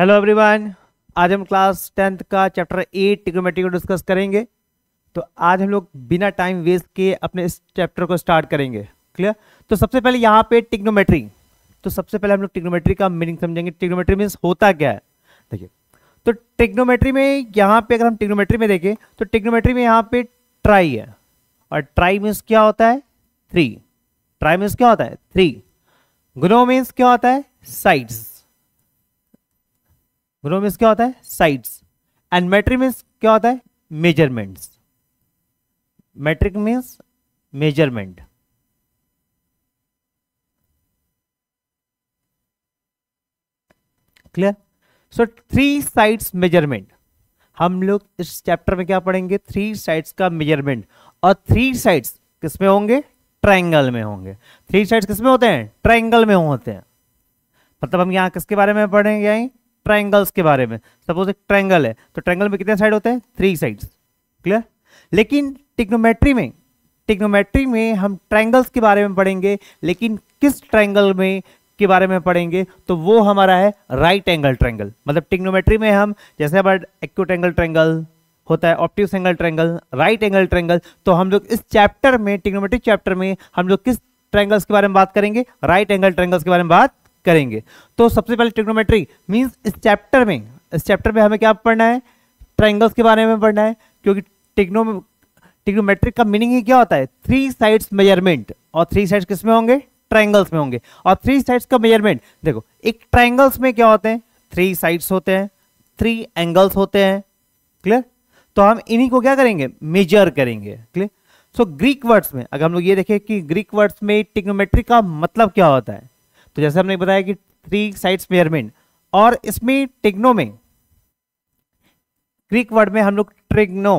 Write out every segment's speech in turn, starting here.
Hello everyone आज हम class tenth का चैप्टर एट टिग्नोमेट्री को डिस्कस करेंगे तो आज हम लोग बिना टाइम वेस्ट किए अपने इस चैप्टर को स्टार्ट करेंगे क्लियर तो सबसे पहले यहाँ पे टिक्नोमेट्री तो सबसे पहले हम लोग टिक्नोमेट्री का मीनिंग समझेंगे टिक्नोमेट्री मीन्स होता क्या है देखिए तो टिक्नोमेट्री में यहाँ पे अगर हम टिक्नोमेट्री में देखें तो टिक्नोमेट्री में यहाँ पे ट्राई है और ट्राई मीन्स क्या होता है थ्री ट्राई मीन्स क्या होता है थ्री ग्रो मीन्स क्या होता है साइड्स ग्रो मीन्स क्या होता है साइड्स एंड मेट्रिक मीन्स क्या होता है measurements metric means measurement clear so three sides measurement हम लोग इस चैप्टर में क्या पढ़ेंगे थ्री साइड्स का मेजरमेंट और थ्री साइड्स किसमें होंगे ट्राइंगल में होंगे थ्री साइड्स किसमें होते हैं ट्राइंगल में होते हैं मतलब हम यहाँ किसके बारे में पढ़ेंगे ट्रायंगल्स के बारे में सपोज एक ट्रायंगल है तो ट्रायंगल में कितने साइड होते हैं थ्री साइड्स क्लियर लेकिन टिक्नोमेट्री में टिक्नोमेट्री में हम ट्रायंगल्स के बारे में पढ़ेंगे लेकिन किस ट्रायंगल में के बारे में पढ़ेंगे तो वो हमारा है राइट एंगल ट्रायंगल मतलब टिक्नोमेट्री में हम जैसे हमारा एक्यूट एंगल ट्रायंगल होता है optic angle triangle right angle triangle तो हम लोग इस चैप्टर में टिक्नोमेट्री चैप्टर में हम लोग किस ट्रायंगल्स के बारे में बात करेंगे राइट एंगल ट्रायंगल्स के बारे में बात करेंगे तो सबसे पहले ट्रिग्नोमेट्री मीन्स इस चैप्टर में इस चैप्टर में हमें क्या पढ़ना है ट्राइंगल्स के बारे में पढ़ना है क्योंकि टिग्नो टिग्नोमेट्रिक का मीनिंग ही क्या होता है थ्री साइड्स मेजरमेंट और थ्री साइड्स किस में होंगे ट्राइंगल्स में होंगे और थ्री साइड्स का मेजरमेंट देखो एक ट्राइंगल्स में क्या होते हैं थ्री साइड्स होते हैं थ्री एंगल्स होते हैं क्लियर तो हम इन्हीं को क्या करेंगे मेजर करेंगे क्लियर सो ग्रीक वर्ड्स में अगर हम लोग ये देखें कि ग्रीक वर्ड्स में टिक्नोमेट्रिक का मतलब क्या होता है तो जैसे हमने बताया कि थ्री साइड्स पेयरमेंट और इसमें टिग्नो में ग्रीक वर्ड में हम लोग ट्रिग्नो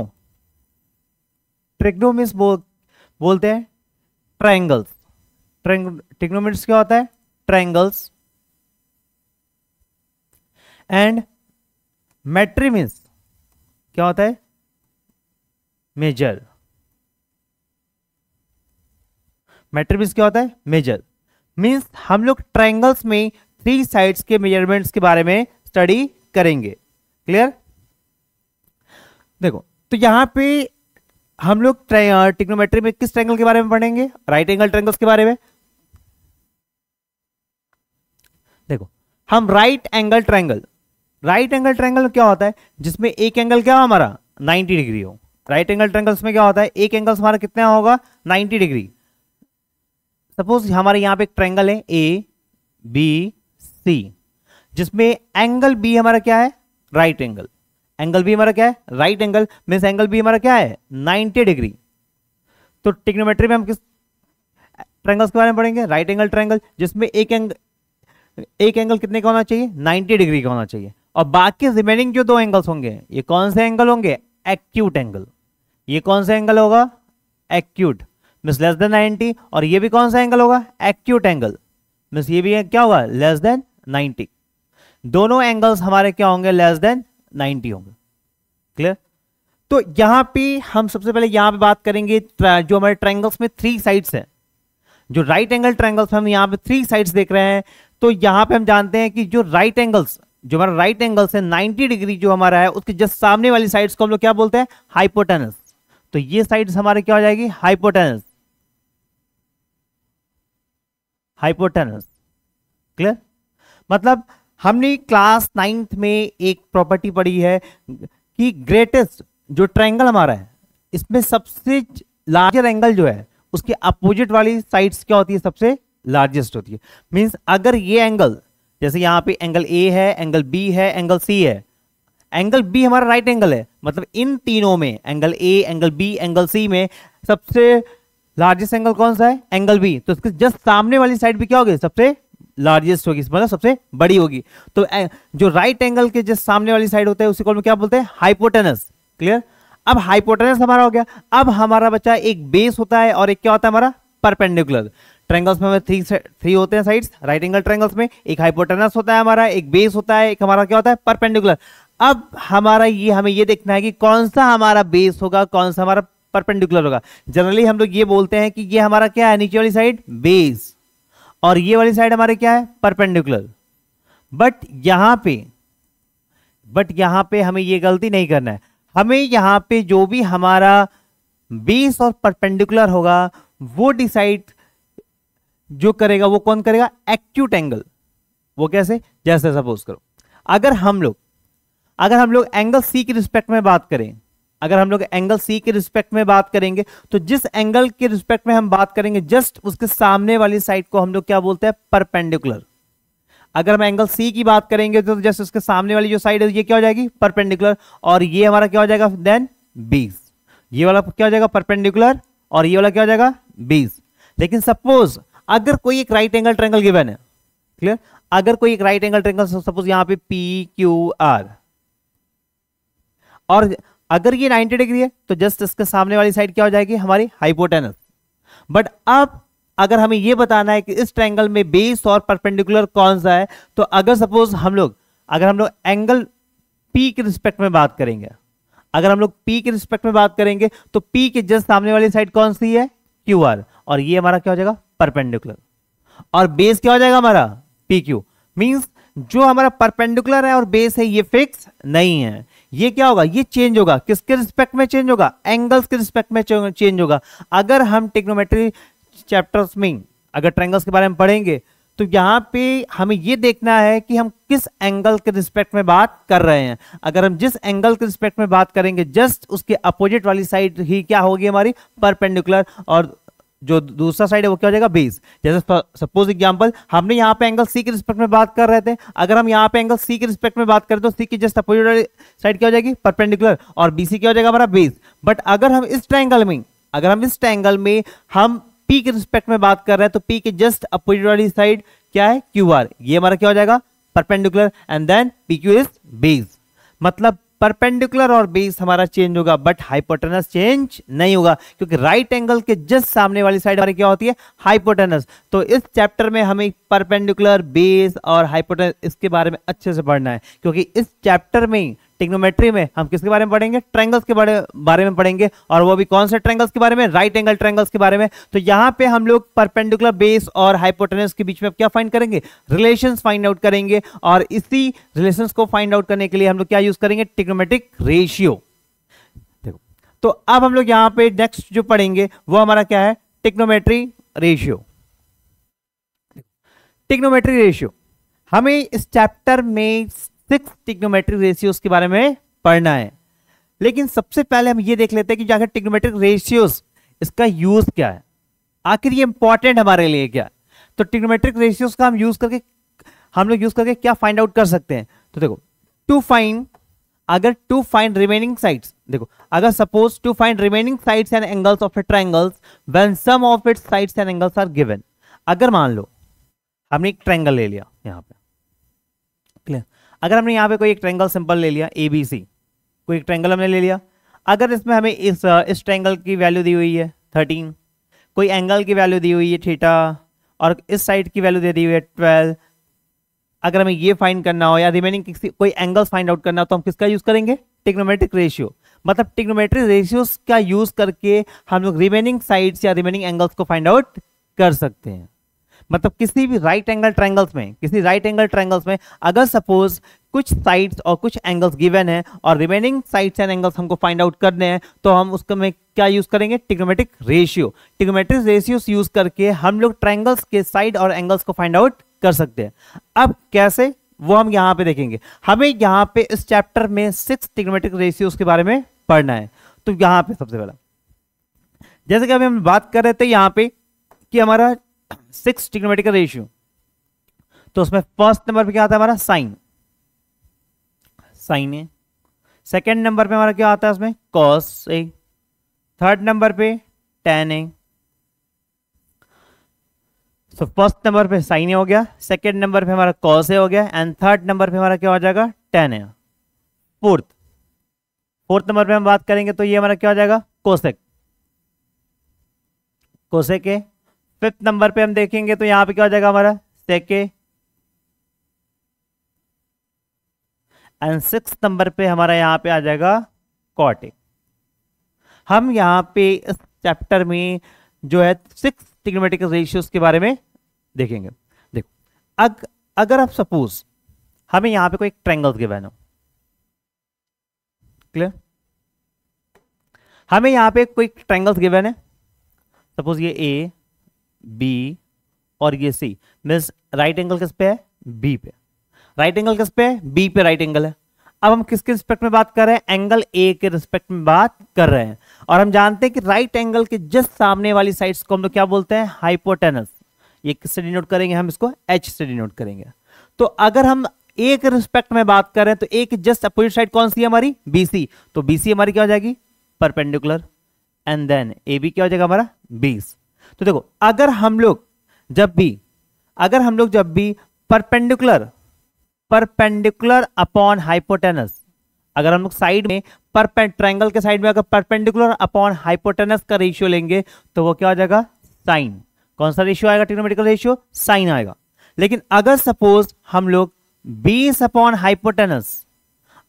ट्रिग्नोमिस बोल बोलते हैं ट्राइंगल्स ट्रिग्नोमिट्स क्या होता है ट्राइंगल्स एंड मेट्रीमिस क्या होता है मेजर मेट्रीमिस क्या होता है मेजर मीन्स हम लोग ट्राइंगल्स में थ्री साइड्स के मेजरमेंट्स के बारे में स्टडी करेंगे क्लियर देखो तो यहाँ पे हम लोग टिक्नोमेट्री में किस ट्रैंगल के बारे में पढ़ेंगे राइट एंगल ट्रैंगल्स के बारे में देखो हम right angle triangle right angle triangle क्या होता है जिसमें एक एंगल क्या हो हमारा 90 डिग्री हो राइट एंगल ट्रैंगल्स में क्या होता है एक एंगल्स हमारा कितना होगा 90 डिग्री सपोज हमारे यहाँ पे एक ट्रेंगल है ए बी सी जिसमें एंगल बी हमारा क्या है राइट एंगल एंगल बी हमारा क्या है right angle means angle B हमारा क्या है 90 डिग्री तो टिक्नोमेट्री में हम किस ट्रेंगल्स के बारे में पढ़ेंगे राइट एंगल ट्रैंगल जिसमें एक एंगल एक एंगल कितने का होना चाहिए 90 डिग्री का होना चाहिए और बाकी रिमेनिंग जो दो एंगल्स होंगे ये कौन से एंगल होंगे एक्यूट एंगल ये कौन सा एंगल होगा एक्यूट मिस लेस देन 90 और ये भी कौन सा एंगल होगा एक्यूट एंगल मिस ये भी क्या होगा लेस देन 90 दोनों एंगल्स हमारे क्या होंगे लेस देन 90 होंगे क्लियर तो यहां पे हम सबसे पहले यहां पे बात करेंगे जो हमारे ट्रैंगल्स में थ्री साइड्स हैं जो राइट एंगल ट्रैंगल्स हम यहाँ पे थ्री साइड्स देख रहे हैं तो यहाँ पे हम जानते हैं कि जो राइट एंगल्स जो हमारा राइट एंगल्स है 90 डिग्री जो हमारा है उसके जस्ट सामने वाली साइड्स को हम लोग क्या बोलते हैं हाइपोटेनस तो ये साइड्स हमारे क्या हो जाएगी हाइपोटेनस हाइपोटेनस क्लियर मतलब हमने क्लास नाइन्थ में एक प्रॉपर्टी पढ़ी है कि ग्रेटेस्ट जो ट्रायंगल हमारा है इसमें सबसे लार्जर एंगल जो है उसके अपोजिट वाली साइड्स क्या होती है सबसे लार्जेस्ट होती है मींस अगर ये एंगल जैसे यहाँ पे एंगल ए है एंगल बी है एंगल सी है एंगल बी हमारा राइट एंगल है मतलब इन तीनों में angle A angle B angle C में सबसे लार्जेस्ट एंगल कौन सा है एंगल बी तो इसके जस्ट सामने वाली साइड भी क्या होगी सबसे लार्जेस्ट होगी मतलब सबसे बड़ी होगी तो जो राइट एंगल के जस्ट सामने वाली साइड होता है उसी को क्या बोलते हैं हाइपोटेनस क्लियर अब हाइपोटेनस हमारा हो गया अब हमारा बच्चा एक बेस होता है और एक क्या होता है हमारा परपेंडिकुलर ट्रेंगल्स में थ्री थ्री होते हैं साइड्स राइट एंगल ट्रेंगल्स में एक हाइपोटेनस होता है हमारा एक बेस होता है एक हमारा क्या होता है परपेंडिकुलर अब हमारा ये हमें ये देखना है कि कौन सा हमारा बेस होगा कौन सा हमारा परपेंडिकुलर होगा जनरली हम लोग ये बोलते हैं कि ये हमारा क्या है नीचे वाली साइड बेस और ये वाली साइड हमारे क्या है परपेंडिकुलर बट यहां पे बट यहां पे हमें ये गलती नहीं करना है हमें यहां पे जो भी हमारा बेस और परपेंडिकुलर होगा वो डिसाइड जो करेगा वो कौन करेगा एक्यूट एंगल वो कैसे जैसे सपोज करो अगर हम लोग अगर हम लोग एंगल सी की रिस्पेक्ट में बात करें अगर हम लोग एंगल सी के रिस्पेक्ट में बात करेंगे तो जिस एंगल के रिस्पेक्ट में हम बात करेंगे जस्ट उसके सामने वाली साइड को हम लोग क्या बोलते हैं परपेंडिकुलर अगर हम एंगल सी की बात करेंगे तो जस्ट उसके सामने वाली जो साइड है ये क्या हो जाएगी परपेंडिकुलर और ये हमारा क्या हो जाएगा देन बीस ये वाला क्या हो जाएगा परपेंडिकुलर और ये वाला क्या हो जाएगा बीस लेकिन सपोज अगर कोई एक राइट एंगल ट्रेंगल गिवन है क्लियर अगर कोई एक राइट एंगल ट्रेंगल सपोज यहां पे पी क्यू आर और अगर ये 90 डिग्री है तो जस्ट इसके सामने वाली साइड क्या हो जाएगी हमारी हाइपोटेनस बट अब अगर हमें यह बताना है कि इस ट्रैंगल में बेस और परपेंडिकुलर कौन सा है तो अगर सपोज हम लोग अगर हम लोग एंगल पी के रिस्पेक्ट में बात करेंगे अगर हम लोग पी के रिस्पेक्ट में बात करेंगे तो पी के जस्ट सामने वाली साइड कौन सी है क्यू आर और ये हमारा क्या हो जाएगा परपेंडिकुलर और बेस क्या हो जाएगा हमारा पी क्यू जो हमारा परपेंडिकुलर है और बेस है ये फिक्स नहीं है ये क्या होगा ये चेंज होगा किसके रिस्पेक्ट में चेंज होगा एंगल्स के रिस्पेक्ट में चेंज होगा अगर हम टेक्नोमेट्री चैप्टर्स में अगर ट्रेंगल्स के बारे में पढ़ेंगे तो यहाँ पे हमें ये देखना है कि हम किस एंगल के रिस्पेक्ट में बात कर रहे हैं अगर हम जिस एंगल के रिस्पेक्ट में बात करेंगे जस्ट उसके अपोजिट वाली साइड ही क्या होगी हमारी परपेंडिकुलर और जो दूसरा साइड है वो क्या हो जाएगा बेस जैसे सपोज एग्जांपल हमने यहाँ पे एंगल सी के रिस्पेक्ट में बात कर रहे थे अगर हम यहाँ पे एंगल सी के रिस्पेक्ट में बात करें तो सी की जस्ट अपोजिट साइड क्या हो जाएगी परपेंडिकुलर और बी सी क्या हो जाएगा हमारा बेस बट अगर हम इस ट्रैंगल में अगर हम इस ट्रैंगल में हम पी के रिस्पेक्ट में बात कर रहे हैं तो पी के जस्ट अपोजिट वाली साइड क्या है क्यू आर ये हमारा क्या हो जाएगा perpendicular and then P Q is base मतलब परपेंडिकुलर और बेस हमारा चेंज होगा बट हाइपोटेनस चेंज नहीं होगा क्योंकि राइट एंगल के जस्ट सामने वाली साइड हमारी क्या होती है हाइपोटेनस तो इस चैप्टर में हमें परपेंडिकुलर बेस और हाइपोटेनस इसके बारे में अच्छे से पढ़ना है क्योंकि इस चैप्टर में टिग्नोमेट्री में हम किसके बारे में पढ़ेंगे ट्रेंगल्स के बारे, बारे में पढ़ेंगे और वो भी कौन से ट्रेंगल्स के बारे में राइट एंगल ट्रेंगल्स के बारे में तो यहाँ पे हम लोग परपेंडिकुलर बेस और हाइपोटेनस के बीच में क्या फाइंड करेंगे रिलेशन फाइंड आउट करेंगे और इसी रिलेशन को फाइंड आउट करने के लिए हम लोग क्या यूज करेंगे टिग्नोमेट्रिक रेशियो देखो तो अब हम लोग यहाँ पे नेक्स्ट जो पढ़ेंगे वो हमारा क्या है टिक्नोमेट्री रेशियो टिक्नोमेट्री रेशियो हमें इस चैप्टर में सिक्स टिग्नोमेट्रिक रेशियोज के बारे में पढ़ना है लेकिन सबसे पहले हम ये देख लेते हैं कि आखिर टिग्नोमेट्रिक रेशियोज इसका यूज क्या है आखिर ये इंपॉर्टेंट हमारे लिए क्या तो टिग्नोमेट्रिक रेशियोज का हम यूज करके हम लोग यूज करके क्या फाइंड आउट कर सकते हैं तो देखो टू फाइंड अगर टू फाइंड रिमेनिंग साइड्स देखो अगर suppose to find remaining sides and angles of a triangles when some of its sides and angles are given अगर मान लो हमने एक ट्राइंगल ले लिया यहाँ पे क्लियर अगर हमने यहाँ पे कोई एक ट्रेंगल सिंपल ले लिया ए बी सी कोई एक ट्रेंगल हमने ले लिया अगर इसमें हमें इस इस ट्रेंगल की वैल्यू दी हुई है थर्टीन कोई एंगल की वैल्यू दी हुई है थीटा और इस साइड की वैल्यू दे दी हुई है ट्वेल्व अगर हमें ये फाइंड करना हो या रिमेनिंग किसी कोई एंगल फाइंड आउट करना हो तो हम किसका यूज़ करेंगे टिक्नोमेट्रिक रेशियो मतलब टिग्नोमेट्रिक रेशियोज का यूज़ करके हम लोग रिमेनिंग साइड्स या रिमेनिंग एंगल्स को फाइंड आउट कर सकते हैं मतलब किसी भी राइट एंगल ट्रैंगल्स में किसी राइट एंगल ट्राइंगल्स में अगर सपोज कुछ साइड्स और कुछ एंगल्स गिवन है और रिमेनिंग साइड्स एंड एंगल्स हमको फाइंड आउट करने हैं तो हम में क्या यूज करेंगे trigonometric ratio trigonometric ratios use करके हम लोग ट्रैंगल्स के साइड और एंगल्स को फाइंड आउट कर सकते हैं अब कैसे वो हम यहाँ पे देखेंगे हमें यहाँ पे इस चैप्टर में सिक्स टिग्नोमेट्रिक रेशियोज के बारे में पढ़ना है तो यहाँ पे सबसे पहला जैसे कि अभी हम बात कर रहे थे यहाँ पे कि हमारा सिक्स टिक्नोमेटिकल रेशियो तो उसमें फर्स्ट नंबर पे क्या आता है हमारा sine sine A second number पे हमारा क्या आता है उसमें कॉस ए थर्ड नंबर पे tan A so first number पे साइन ए हो गया सेकेंड नंबर पे हमारा कॉस ए हो गया एंड थर्ड नंबर पे हमारा क्या हो जाएगा tan A fourth fourth number पे हम बात करेंगे तो ये हमारा क्या हो जाएगा cosec cosec A fifth number पे हम देखेंगे तो यहां पे क्या हो जाएगा हमारा सेके एंड सिक्स नंबर पे हमारा यहां पे आ जाएगा कॉटिक हम यहां पे इस चैप्टर में जो है सिक्स टिग्नोमेटिक रेशियोज के बारे में देखेंगे देखो अग, अगर आप सपोज हमें यहां पे कोई ट्रेंगल्स के गिवन क्लियर हमें यहां पे कोई ट्रेंगल्स गिवन है सपोज ये ए बी और ये सी मीन्स राइट एंगल किस पे है बी पे राइट एंगल किस पे है बी पे राइट एंगल है अब हम किसके रिस्पेक्ट में बात कर रहे हैं एंगल ए के रिस्पेक्ट में बात कर रहे हैं और हम जानते हैं कि राइट एंगल के जस्ट सामने वाली साइड्स को हम लोग क्या बोलते हैं हाइपोटेनस ये किससे डिनोट करेंगे हम इसको एच से डिनोट करेंगे तो अगर हम ए के रिस्पेक्ट में बात कर रहे हैं तो ए के जस्ट अपोजिट साइड कौन सी है हमारी बीसी तो बीसी हमारी क्या हो जाएगी perpendicular and then A B क्या हो जाएगा हमारा बीस तो देखो अगर हम लोग जब भी अगर हम लोग जब भी परपेंडिकुलर परपेंडिकुलर अपॉन हाइपोटेनस अगर हम लोग साइड में पर ट्रायंगल के साइड में अगर परपेंडिकुलर अपॉन हाइपोटेनस का रेशियो लेंगे तो वो क्या हो जाएगा साइन कौन सा रेशियो आएगा ट्रिग्नोमेट्रिकल रेशियो साइन आएगा लेकिन अगर सपोज हम लोग बेस अपॉन हाइपोटेनस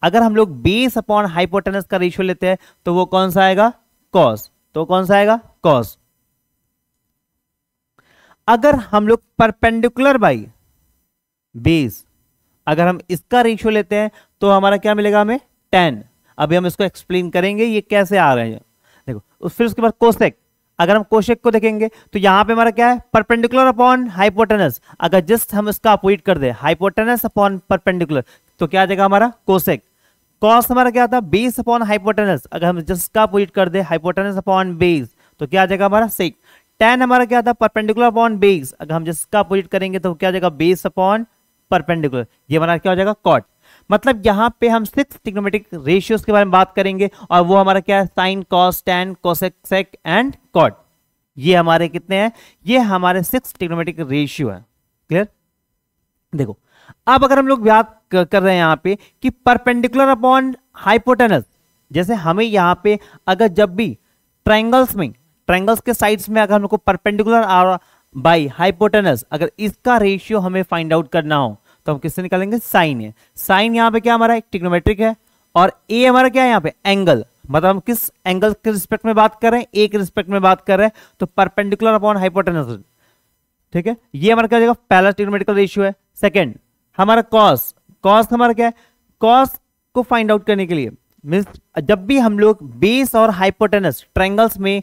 अगर हम लोग बेस अपॉन हाइपोटेनस का रेशियो लेते हैं तो वो कौन सा आएगा कॉस तो कौन सा आएगा कॉस अगर हम लोग परपेंडिकुलर बाई बीस अगर हम इसका रेशियो लेते हैं तो हमारा क्या मिलेगा हमें टेन अभी हम इसको एक्सप्लेन करेंगे ये कैसे आ रहे हैं देखो उस फिर उसके बाद कोशेक अगर हम कोशेक को देखेंगे तो यहां पे हमारा क्या है परपेंडिकुलर अपॉन हाइपोटेनस अगर जस्ट हम इसका अपोइट कर दे हाइपोटेनस अपॉन परपेंडिकुलर तो क्या आ जाएगा हमारा कोशेक कॉस हमारा क्या था बेस अपॉन हाइपोटेनस अगर हम जस्ट का अपोइट कर दे हाइपोटेनस अपॉन बेस तो क्या आ जाएगा हमारा सेक टेन हमारा क्या था परपेंडिकुलर अपॉन बेस अगर हम जिसका अपोजिट करेंगे तो क्या हो जाएगा बेस अपॉन परपेंडिकुलर ये हमारा क्या हो जाएगा कॉट मतलब यहाँ पे हम सिक्स टिक्नोमेटिक रेशियोज के बारे में बात करेंगे और वो हमारा क्या है sine cos tan cosec sec and cot ये हमारे कितने हैं ये हमारे सिक्स टिक्नोमेटिक रेशियो है क्लियर देखो अब अगर हम लोग याद कर रहे हैं यहाँ पे कि परपेंडिकुलर अपॉन हाइपोटेनस जैसे हमें यहाँ पे अगर जब भी ट्राइंगल्स में ट्रायंगल्स के साइड्स में अगर हमको परपेंडिकुलर और बाई हाइपोटेनस अगर इसका रेशियो हमें फाइंड आउट करना हो तो हम किससे निकालेंगे साइन है साइन यहाँ पे क्या हमारा एक टिक्नोमेट्रिक है और ए हमारा क्या है यहाँ पे एंगल मतलब हम किस एंगल के रिस्पेक्ट में बात कर रहे हैं ए के रिस्पेक्ट में बात कर रहे हैं तो परपेंडिकुलर अपॉन हाइपोटेनस ठीक है ये हमारा क्या पहला टिक्नोमेट्रिकल रेशियो है सेकेंड हमारा कॉस कॉस हमारा क्या है कॉस को फाइंड आउट करने के लिए मीन्स जब भी हम लोग बेस और हाइपोटेनस ट्रैंगल्स में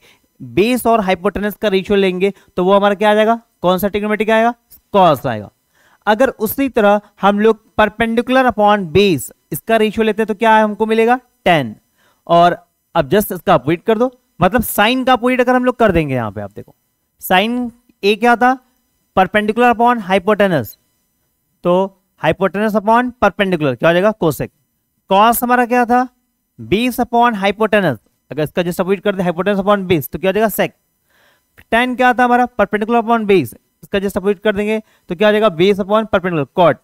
बेस और हाइपोटेनस का रेशियो लेंगे तो वो हमारा क्या आ जाएगा कौन सा ट्रिग्नोमेट्रिक आएगा कॉस आएगा अगर उसी तरह हम लोग परपेंडिकुलर अपॉन बेस इसका रेशियो लेते हैं तो क्या है? हमको मिलेगा टेन और अब जस्ट इसका अपोजिट कर दो मतलब साइन का अपोजिट अगर हम लोग कर देंगे यहां पे आप देखो साइन ए क्या था परपेंडिकुलर अपॉन हाइपोटेनस तो हाइपोटेनस अपॉन परपेंडिकुलर क्या हो जाएगा कोसेक कॉस हमारा क्या था बीस अपॉन हाइपोटेनस अगर इसका जो सबमिट कर दे हाइपोटेनस अपॉन बेस तो क्या हो जाएगा सेक टेन क्या आता है हमारा परपेंडिकुलर अपॉन बेस इसका जो सबमिट कर देंगे तो क्या हो जाएगा बेस अपॉन परपेंडिकुलर कॉट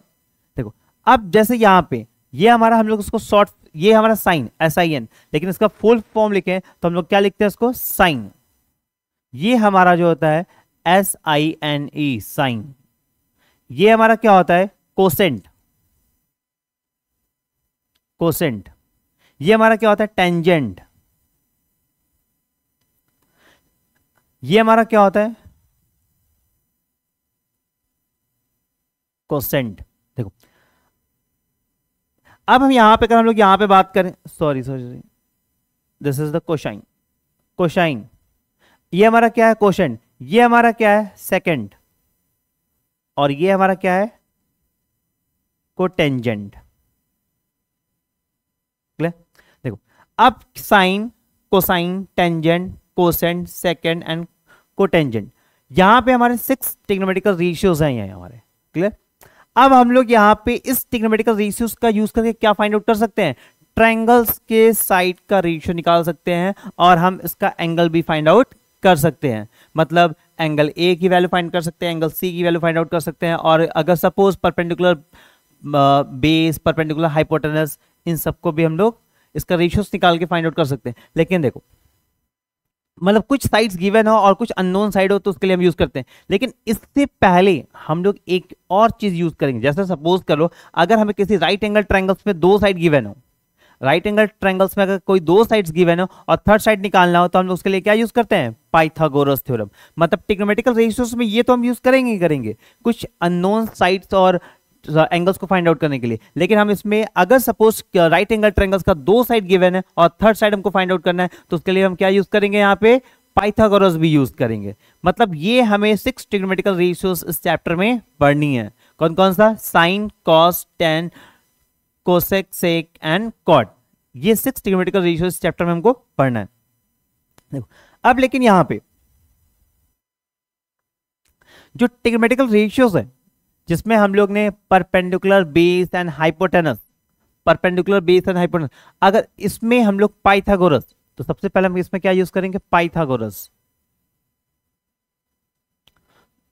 देखो अब जैसे यहाँ पे ये हमारा हम लोग इसको शॉर्ट ये हमारा साइन एस आई एन लेकिन इसका फुल फॉर्म लिखें तो हम लोग क्या लिखते हैं इसको साइन ये हमारा जो होता है S I N E sine ये हमारा क्या होता है कोसेंट कोसेंट ये हमारा क्या होता है टेंजेंट ये हमारा क्या होता है कोसेंट देखो अब हम यहां पे कर हम लोग यहां पे बात करें sorry sorry this is the cosine cosine ये हमारा क्या है कोशेंट ये हमारा क्या है सेकंड और ये हमारा क्या है कोटेंजेंट देखो अब sine cosine tangent cosecant secant and cotangent यहां पे हमारे सिक्स टिग्नोमेटिकल रेशियोज हैं यहाँ हमारे क्लियर अब हम लोग यहाँ पे इस टिग्नोमेटिकल रेशियोज का यूज करके क्या फाइंड आउट कर सकते हैं ट्रायंगल्स के साइड का रेशियो निकाल सकते हैं और हम इसका एंगल भी फाइंड आउट कर सकते हैं मतलब एंगल ए की वैल्यू फाइंड कर सकते हैं एंगल सी की वैल्यू फाइंड आउट कर सकते हैं और अगर suppose perpendicular base perpendicular hypotenuse इन सबको भी हम लोग इसका रेशियोस निकाल के फाइंड आउट कर सकते हैं लेकिन देखो मतलब कुछ साइड्स गिवन हो और कुछ अननोन साइड हो तो उसके लिए हम यूज़ करते हैं लेकिन इससे पहले हम लोग एक और चीज़ यूज़ करेंगे जैसे सपोज करो अगर हमें किसी राइट एंगल ट्रैंगल्स में दो साइड गिवन हो राइट एंगल ट्रैंगल्स में अगर कोई दो साइड्स गिवन हो और थर्ड साइड निकालना हो तो हम लोग उसके लिए क्या यूज करते हैं पाइथागोरस थ्योरम मतलब टिक्नोमेटिकल रेशियोस में ये तो हम यूज करेंगे ही करेंगे कुछ अननोन साइड्स और एंगल्स को फाइंड आउट करने के लिए लेकिन हम इसमें अगर सपोज राइट एंगल ट्रेंगल्स का दो साइड गिवन है और थर्ड साइड हमको फाइंड आउट करना है तो उसके लिए हम क्या यूज करेंगे यहाँ पे पाइथागोरस भी यूज करेंगे मतलब ये हमें सिक्स टिग्नोमेटिकल रेशियोज इस चैप्टर में पढ़नी है कौन कौन सा sine cos tan cosec sec and cot ये सिक्स टिग्नोमेटिकल रेशियोज इस चैप्टर में हमको पढ़ना है देखो अब लेकिन यहां पे जो टिग्नोमेटिकल रेशियोज है जिसमें हम लोग ने perpendicular base and hypotenuse perpendicular base and hypotenuse अगर इसमें हम लोग पाइथागोरस तो सबसे पहले हम इसमें क्या यूज करेंगे पाइथागोरस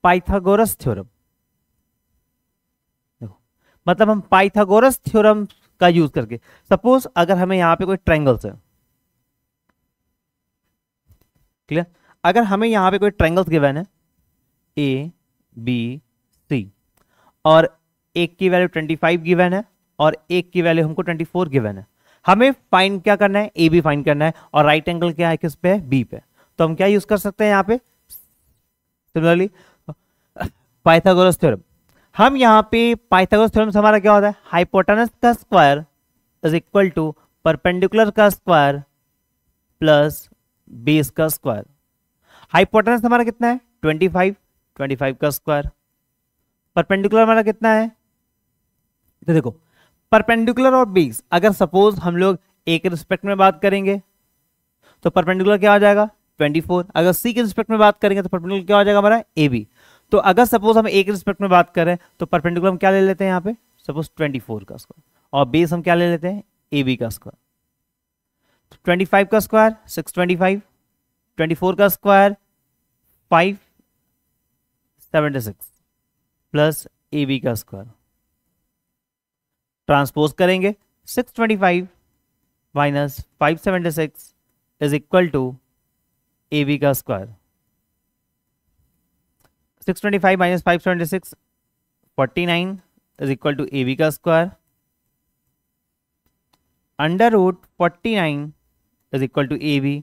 पाइथागोरस थ्योरम देखो मतलब हम पाइथागोरस थ्योरम का यूज करके सपोज अगर हमें यहां पे कोई ट्रेंगल्स है क्लियर अगर हमें यहां पे कोई ट्रेंगल्स गिवन है ए बी सी और एक की वैल्यू 25 गिवन है और एक की वैल्यू हमको 24 गिवन है हमें फाइंड क्या करना है ए बी फाइंड करना है और राइट एंगल क्या है किस पे है बी पे तो हम क्या यूज कर सकते हैं यहाँ पे सिमिलरली पाइथागोरस थ्योरम हम यहाँ पे पाइथागोरस थ्योरम से हमारा क्या होता है हाइपोटेनस का square is equal to perpendicular का स्क्वायर प्लस बेस का स्क्वायर हाइपोटेनस हमारा कितना है 25 25 का स्क्वायर परपेंडिकुलर हमारा कितना है तो देखो परपेंडिकुलर और बीस अगर सपोज हम लोग ए के रिस्पेक्ट में बात करेंगे तो परपेंडिकुलर क्या हो जाएगा 24 अगर सी के रिस्पेक्ट में बात करेंगे तो परपेंडिकुलर क्या हो जाएगा हमारा ए बी तो अगर सपोज हम ए के रिस्पेक्ट में बात करें तो परपेंडिकुलर हम क्या ले लेते हैं यहाँ पे सपोज 24 का स्क्वायर और बेस हम क्या ले लेते हैं ए बी का स्क्वायर तो 25 का स्क्वायर 625 24 का स्क्वायर 576 प्लस ए बी का स्क्वायर ट्रांसपोज करेंगे 625 twenty five minus five seventy six is equal to A B का square 625 twenty five minus five seventy six forty nine is equal to A B का square under root forty nine is equal to A B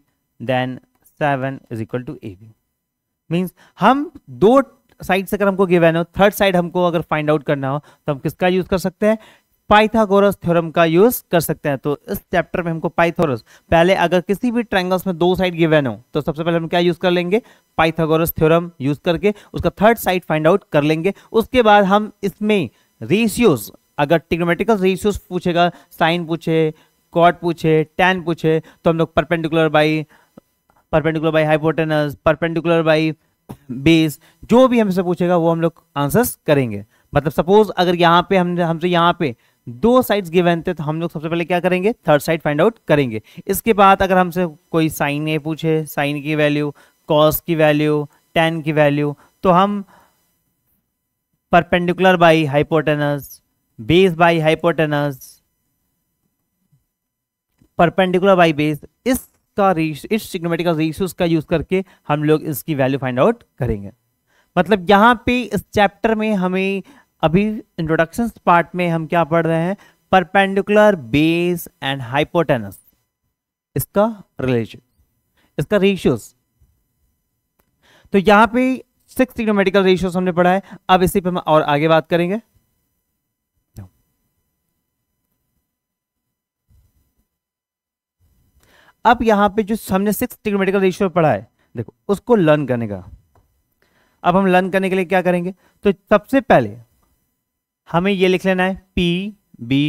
then seven is equal to A B means हम दो side से अगर हमको given हो third side हमको अगर find out करना हो तो हम किसका यूज कर सकते हैं पाइथागोरस थ्योरम का यूज कर सकते हैं तो इस चैप्टर में हमको पाइथागोरस पहले अगर किसी भी ट्रायंगल्स में दो साइड गिवन हो तो सबसे पहले हम क्या यूज कर लेंगे पाइथागोरस थ्योरम यूज करके उसका थर्ड साइड फाइंड आउट कर लेंगे उसके बाद हम इसमें रेशियोज अगर टिग्नोमेटिकल रेशियोज पूछेगा साइन पूछे कॉट पूछे टेन पूछे तो हम लोग perpendicular by perpendicular by hypotenuse perpendicular by base जो भी हमसे पूछेगा वो हम लोग आंसर्स करेंगे मतलब सपोज अगर यहाँ पे हम हमसे यहाँ पे दो साइड्स गिवन थे तो हम लोग सबसे पहले क्या करेंगे थर्ड साइड फाइंड आउट करेंगे इसके बाद अगर हमसे कोई साइन ए पूछे साइन की वैल्यू कॉस की वैल्यू टेन की वैल्यू तो हम perpendicular by hypotenuse base by hypotenuse perpendicular by base इस का इस सिग्नोमेटिकल रेशियोज का यूज करके हम लोग इसकी वैल्यू फाइंड आउट करेंगे मतलब यहाँ पे इस चैप्टर में हमें अभी इंट्रोडक्शन पार्ट में हम क्या पढ़ रहे हैं परपेंडिकुलर बेस एंड हाइपोटेनस इसका रिलेशन इसका रेशियोज तो यहां पे सिक्स सिग्नोमेटिकल रेशियोज हमने पढ़ा है अब इसी पे हम और आगे बात करेंगे अब यहाँ पे जो हमने सिक्स ट्रिग्नोमेटिकल रेशियो पढ़ा है देखो उसको लर्न करने का अब हम लर्न करने के लिए क्या करेंगे तो सबसे पहले हमें ये लिख लेना है P B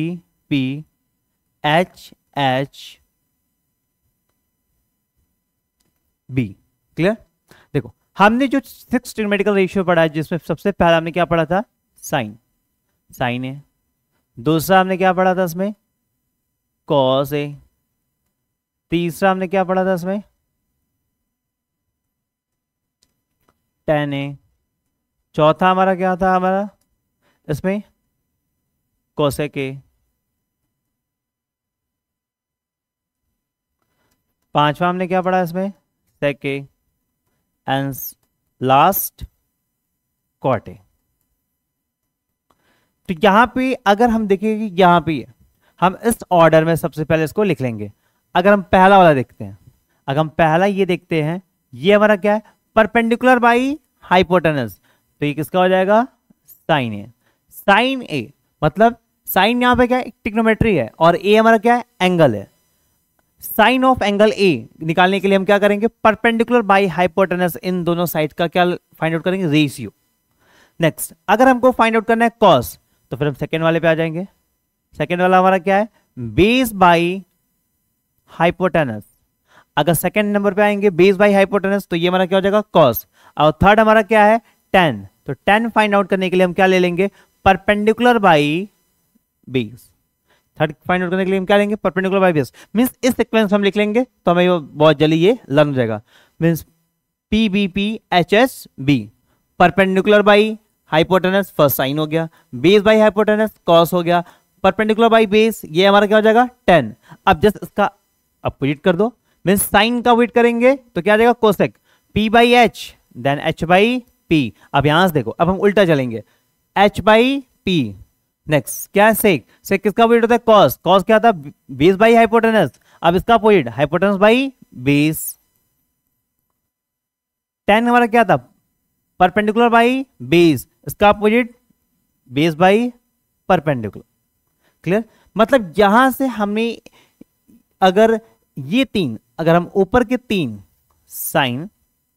P H H B clear देखो हमने जो सिक्स ट्रिग्नोमेटिकल रेशियो पढ़ा है जिसमें सबसे पहला हमने क्या पढ़ा था साइन साइन है दूसरा हमने क्या पढ़ा था इसमें कॉस है तीसरा हमने क्या पढ़ा था इसमें टेन ए चौथा हमारा क्या था हमारा इसमें कोसे के पांचवा हमने क्या पढ़ा इसमें सेके एंड लास्ट कॉट तो यहां पे अगर हम देखेंगे यहां पे हम इस ऑर्डर में सबसे पहले इसको लिख लेंगे अगर हम पहला वाला देखते हैं अगर हम पहला ये देखते हैं ये हमारा क्या है परपेंडिकुलर बाई हाइपोटनस तो ये किसका हो जाएगा साइन ए साइन ए मतलब साइन यहां पे क्या है टिक्नोमेट्री है और ए हमारा क्या है एंगल है साइन ऑफ एंगल ए निकालने के लिए हम क्या करेंगे परपेंडिकुलर बाई हाइपोटनस इन दोनों साइड का क्या फाइंड आउट करेंगे रेशियो नेक्स्ट अगर हमको फाइंड आउट करना है कॉस तो फिर हम सेकेंड वाले पे आ जाएंगे सेकेंड वाला हमारा क्या है बेस बाई हाइपोटेनस अगर सेकेंड नंबर पे आएंगे बेस बाई हाइपोटेनस तो ये हमारा क्या हो जाएगा कॉस और थर्ड हमारा क्या है टेन तो टेन फाइंड आउट करने के लिए हम क्या ले लेंगे perpendicular by base third find out करने के लिए हम क्या लेंगे परपेंडिकुलर बाई बेस मीन्स इस सिक्वेंस हम लिख लेंगे तो हमें बहुत जल्दी ये लर्न हो जाएगा means P B P H S B perpendicular by hypotenuse first sine हो गया बेस बाई हाइपोटेनस कॉस हो गया परपेंडिकुलर बाई बेस ये हमारा क्या हो जाएगा टेन अब जस्ट इसका अपोजिट कर दो देन साइन का वेट करेंगे तो क्या देगा cosec P by H then H by P अब यहां से देखो अब हम उल्टा चलेंगे एच बाई पी नेक्स्ट क्या है सेक सेक किसका वेट होता है कॉस कॉस क्या था बीस बाई हाइपोटेनस अब इसका opposite hypotenuse by base tan हमारा क्या था परपेंडिकुलर बाई बीस इसका अपोजिट बीस बाई परपेंडिकुलर क्लियर मतलब यहां से हमें अगर ये तीन अगर हम ऊपर के तीन साइन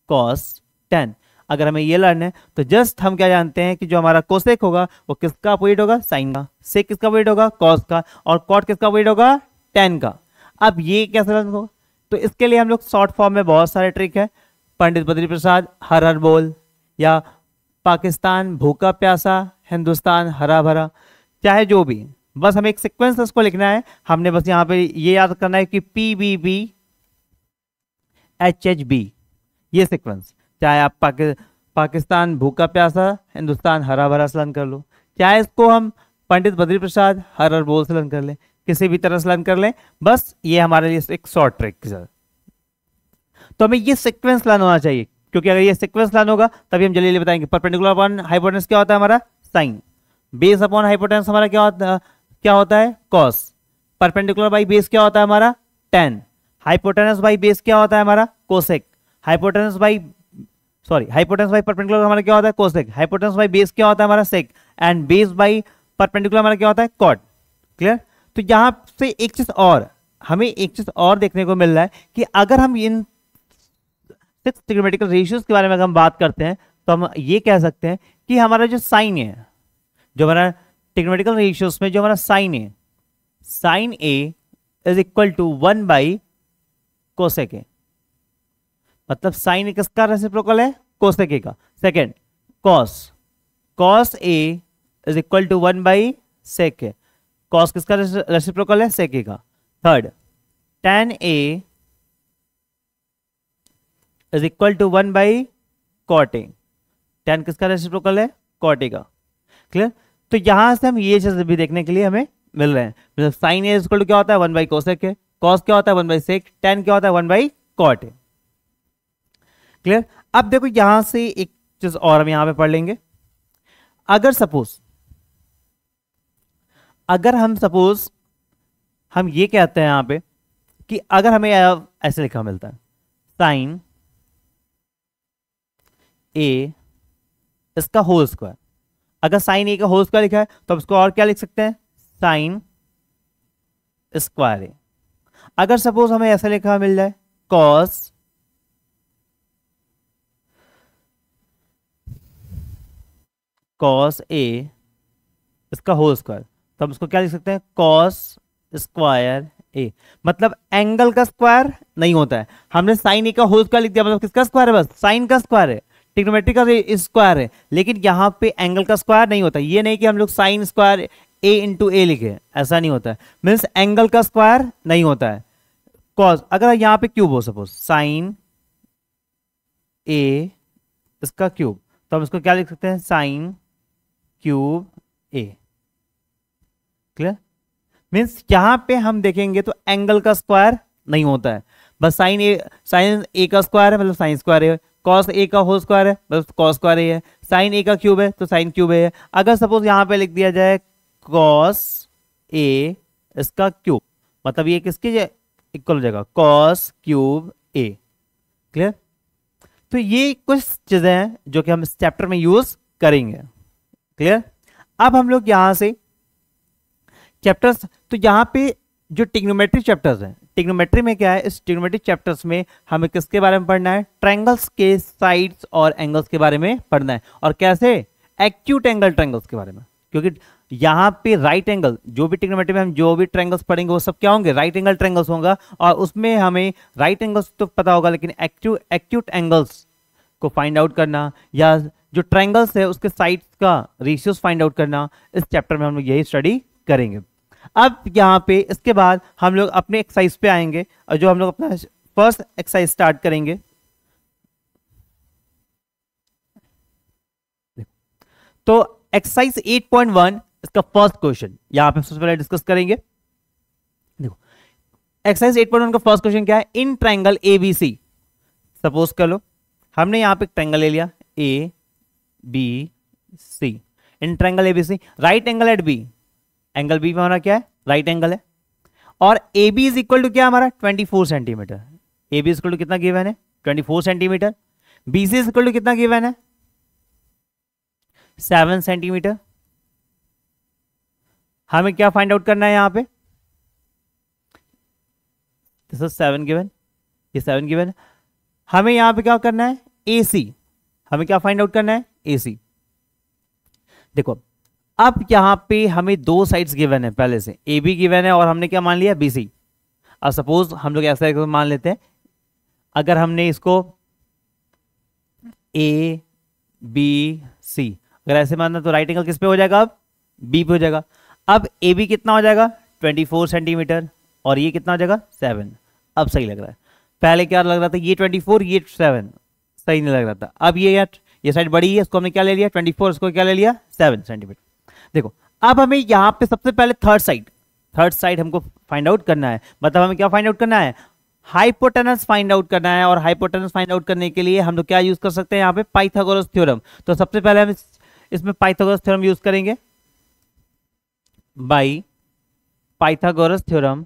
कॉस टेन अगर हमें ये लर्न है तो जस्ट हम क्या जानते हैं कि जो हमारा कोसेक होगा वो किसका अपोजिट होगा साइन का से किसका अपोजिट होगा कॉस का और कॉट किसका अपोजिट होगा टेन का अब ये कैसे लर्न होगा तो इसके लिए हम लोग शॉर्ट फॉर्म में बहुत सारे ट्रिक है पंडित बद्री प्रसाद हर हर बोल या पाकिस्तान भूखा प्यासा हिंदुस्तान हरा भरा चाहे जो भी बस हमें एक सिक्वेंस उसको लिखना है हमने बस यहाँ पे ये याद करना है कि P B B H H B ये सिक्वेंस चाहे आप पाकि, पाकिस्तान भूखा प्यासा हिंदुस्तान हरा भरा सलन कर लो चाहे इसको हम पंडित बद्री प्रसाद हर हर बोल सलन कर लें किसी भी तरह सलन कर लें बस ये हमारे लिए एक शॉर्ट ट्रिक सर तो हमें ये सिक्वेंस लान होना चाहिए क्योंकि अगर ये सिक्वेंस लान होगा तभी हम जल्दी बताएंगे परपेंडिकुलर अपॉन हाइपोटेंस क्या होता है हमारा साइन बेस अपॉन हाइपोटेंस हमारा क्या होता है क्या होता है कॉस परपेंडिकुलर बाई बेस क्या होता है हमारा टेन हाइपोटेनस बाई बेस क्या होता है हमारा cosec hypotenuse by sorry hypotenuse by perpendicular हमारा क्या होता है कोसेक हाइपोटेंस बाई बेस क्या होता है हमारा sec and base by perpendicular हमारा क्या होता है कॉट क्लियर तो यहाँ से एक चीज और हमें एक चीज और देखने को मिल रहा है कि अगर हम इन सिक्स ट्रिग्नोमेट्रिकल रेशियोज के बारे में अगर हम बात करते हैं तो हम ये कह सकते हैं कि हमारा जो साइन है जो हमारा टिग्नोमेटिकल रेशियोज में जो हमारा sine A sine A is equal to one by cosec A मतलब साइन किसका रेसिप्रोकल है कोसेक ए का second cos cos A is equal to one by sec A cos किसका रेसिप्रोकल है सेक ए का third tan A is equal to one by cot A tan किसका reciprocal है cot A का clear तो यहां से हम ये चीज भी देखने के लिए हमें मिल रहे हैं मतलब साइन एज क्या होता है वन बाई कोसेक है कॉस क्या होता है वन बाई सेक टेन क्या होता है वन बाई कॉट है क्लियर अब देखो यहां से एक चीज और हम यहां पे पढ़ लेंगे अगर सपोज अगर हम सपोज हम ये कहते हैं यहां पे कि अगर हमें ऐसे लिखा मिलता है साइन ए इसका होल स्क्वायर अगर साइन ए का होल स्क्वायर लिखा है तो आप इसको और क्या लिख सकते हैं साइन स्क्वायर ए अगर सपोज हमें ऐसा लिखा मिल जाए कॉस कॉस ए इसका होल स्क्वायर तो हम इसको क्या लिख सकते हैं कॉस स्क्वायर ए मतलब एंगल का स्क्वायर नहीं होता है हमने साइन ए का होल स्क्वायर लिख दिया मतलब किसका स्क्वायर है बस साइन का स्क्वायर है टिक्नोमेट्री का स्क्वायर है लेकिन यहाँ पे एंगल का स्क्वायर नहीं होता ये नहीं कि हम लोग sine square A into A लिखे ऐसा नहीं होता है मीन्स एंगल का स्क्वायर नहीं होता है कॉज अगर यहाँ पे क्यूब हो सपोज साइन ए इसका क्यूब तो हम इसको क्या लिख सकते हैं sine cube A clear means यहाँ पे हम देखेंगे तो एंगल का स्क्वायर नहीं होता है बस साइन ए साइन ए का स्क्वायर है मतलब साइन स्क्वायर है कॉस ए का होल स्क्वायर है बस कॉस स्क्वायर ही है साइन ए का क्यूब है तो साइन क्यूब ए है अगर सपोज यहाँ पे लिख दिया जाए कॉस ए इसका क्यूब मतलब ये किसके इक्वल हो जाएगा कॉस क्यूब ए क्लियर तो ये कुछ चीजें हैं जो कि हम इस चैप्टर में यूज करेंगे क्लियर अब हम लोग यहां से चैप्टर्स तो यहाँ पे जो टिग्नोमेट्री चैप्टर्स हैं टिग्नोमेट्री में क्या है इस टिग्नोमेट्री चैप्टर्स में हमें किसके बारे में पढ़ना है ट्रैंगल्स के साइड्स और एंगल्स के बारे में पढ़ना है और कैसे एक्यूट एंगल ट्रैंगल्स के बारे में क्योंकि यहाँ पे राइट एंगल जो भी टिग्नोमेट्री में हम जो भी ट्रैंगल्स पढ़ेंगे वो सब क्या होंगे राइट एंगल ट्रैंगल्स होगा और उसमें हमें राइट एंगल्स तो पता होगा लेकिन एक्यू एक्यूट एंगल्स को फाइंड आउट करना या जो ट्रैंगल्स है उसके साइड्स का रेशियोज फाइंड आउट करना इस चैप्टर में हम लोग यही स्टडी करेंगे अब यहाँ पे इसके बाद हम लोग अपने एक्सरसाइज पे आएंगे और जो हम लोग अपना फर्स्ट एक्सरसाइज स्टार्ट करेंगे तो एक्सरसाइज 8.1 इसका फर्स्ट क्वेश्चन यहाँ पे सबसे पहले डिस्कस करेंगे देखो एक्सरसाइज 8.1 का फर्स्ट क्वेश्चन क्या है इन ट्रायंगल एबीसी सपोज कर लो हमने यहाँ पे ट्रायंगल ले लिया A B C in B ABC right angle at B angle B में हमारा क्या है राइट right एंगल है और A B is equal to क्या हमारा 24 centimetre A B equal to कितना गिवन है 24 centimetre B C equal to कितना गिवन है 7 सेंटीमीटर हमें क्या फाइंड आउट करना है यहां पे दिस इज सेवन गिवन ये सेवन गिवन हमें यहां पे क्या करना है ए सी हमें क्या फाइंड आउट करना है ए सी देखो अब यहां पे हमें दो साइड्स गिवन है पहले से ए बी गिवन है और हमने क्या मान लिया बी सी अब सपोज हम लोग ऐसा मान लेते हैं अगर हमने इसको ए बी सी अगर ऐसे मानना तो राइट एंगल किस पे हो जाएगा अब बी पे हो जाएगा अब ए बी कितना हो जाएगा 24 सेंटीमीटर और ये कितना हो जाएगा सेवन अब सही लग रहा है पहले क्या लग रहा था ये 24 ये सेवन सही नहीं लग रहा था अब ये यार ये साइड बड़ी है इसको हमने क्या ले लिया 24 इसको क्या ले लिया सेवन सेंटीमीटर देखो अब हमें यहाँ पे सबसे पहले थर्ड साइड थर्ड साइड हमको फाइंड आउट करना है मतलब हमें क्या फाइंड आउट करना है हाइपोटेनस फाइंड आउट करना है और हाइपोटेनस फाइंड आउट करने के लिए हम लोग क्या यूज कर सकते हैं यहाँ पे पाइथागोरस थ्योरम तो सबसे पहले हम इसमें पाइथागोरस थ्योरम यूज करेंगे बाई पाइथागोरस थ्योरम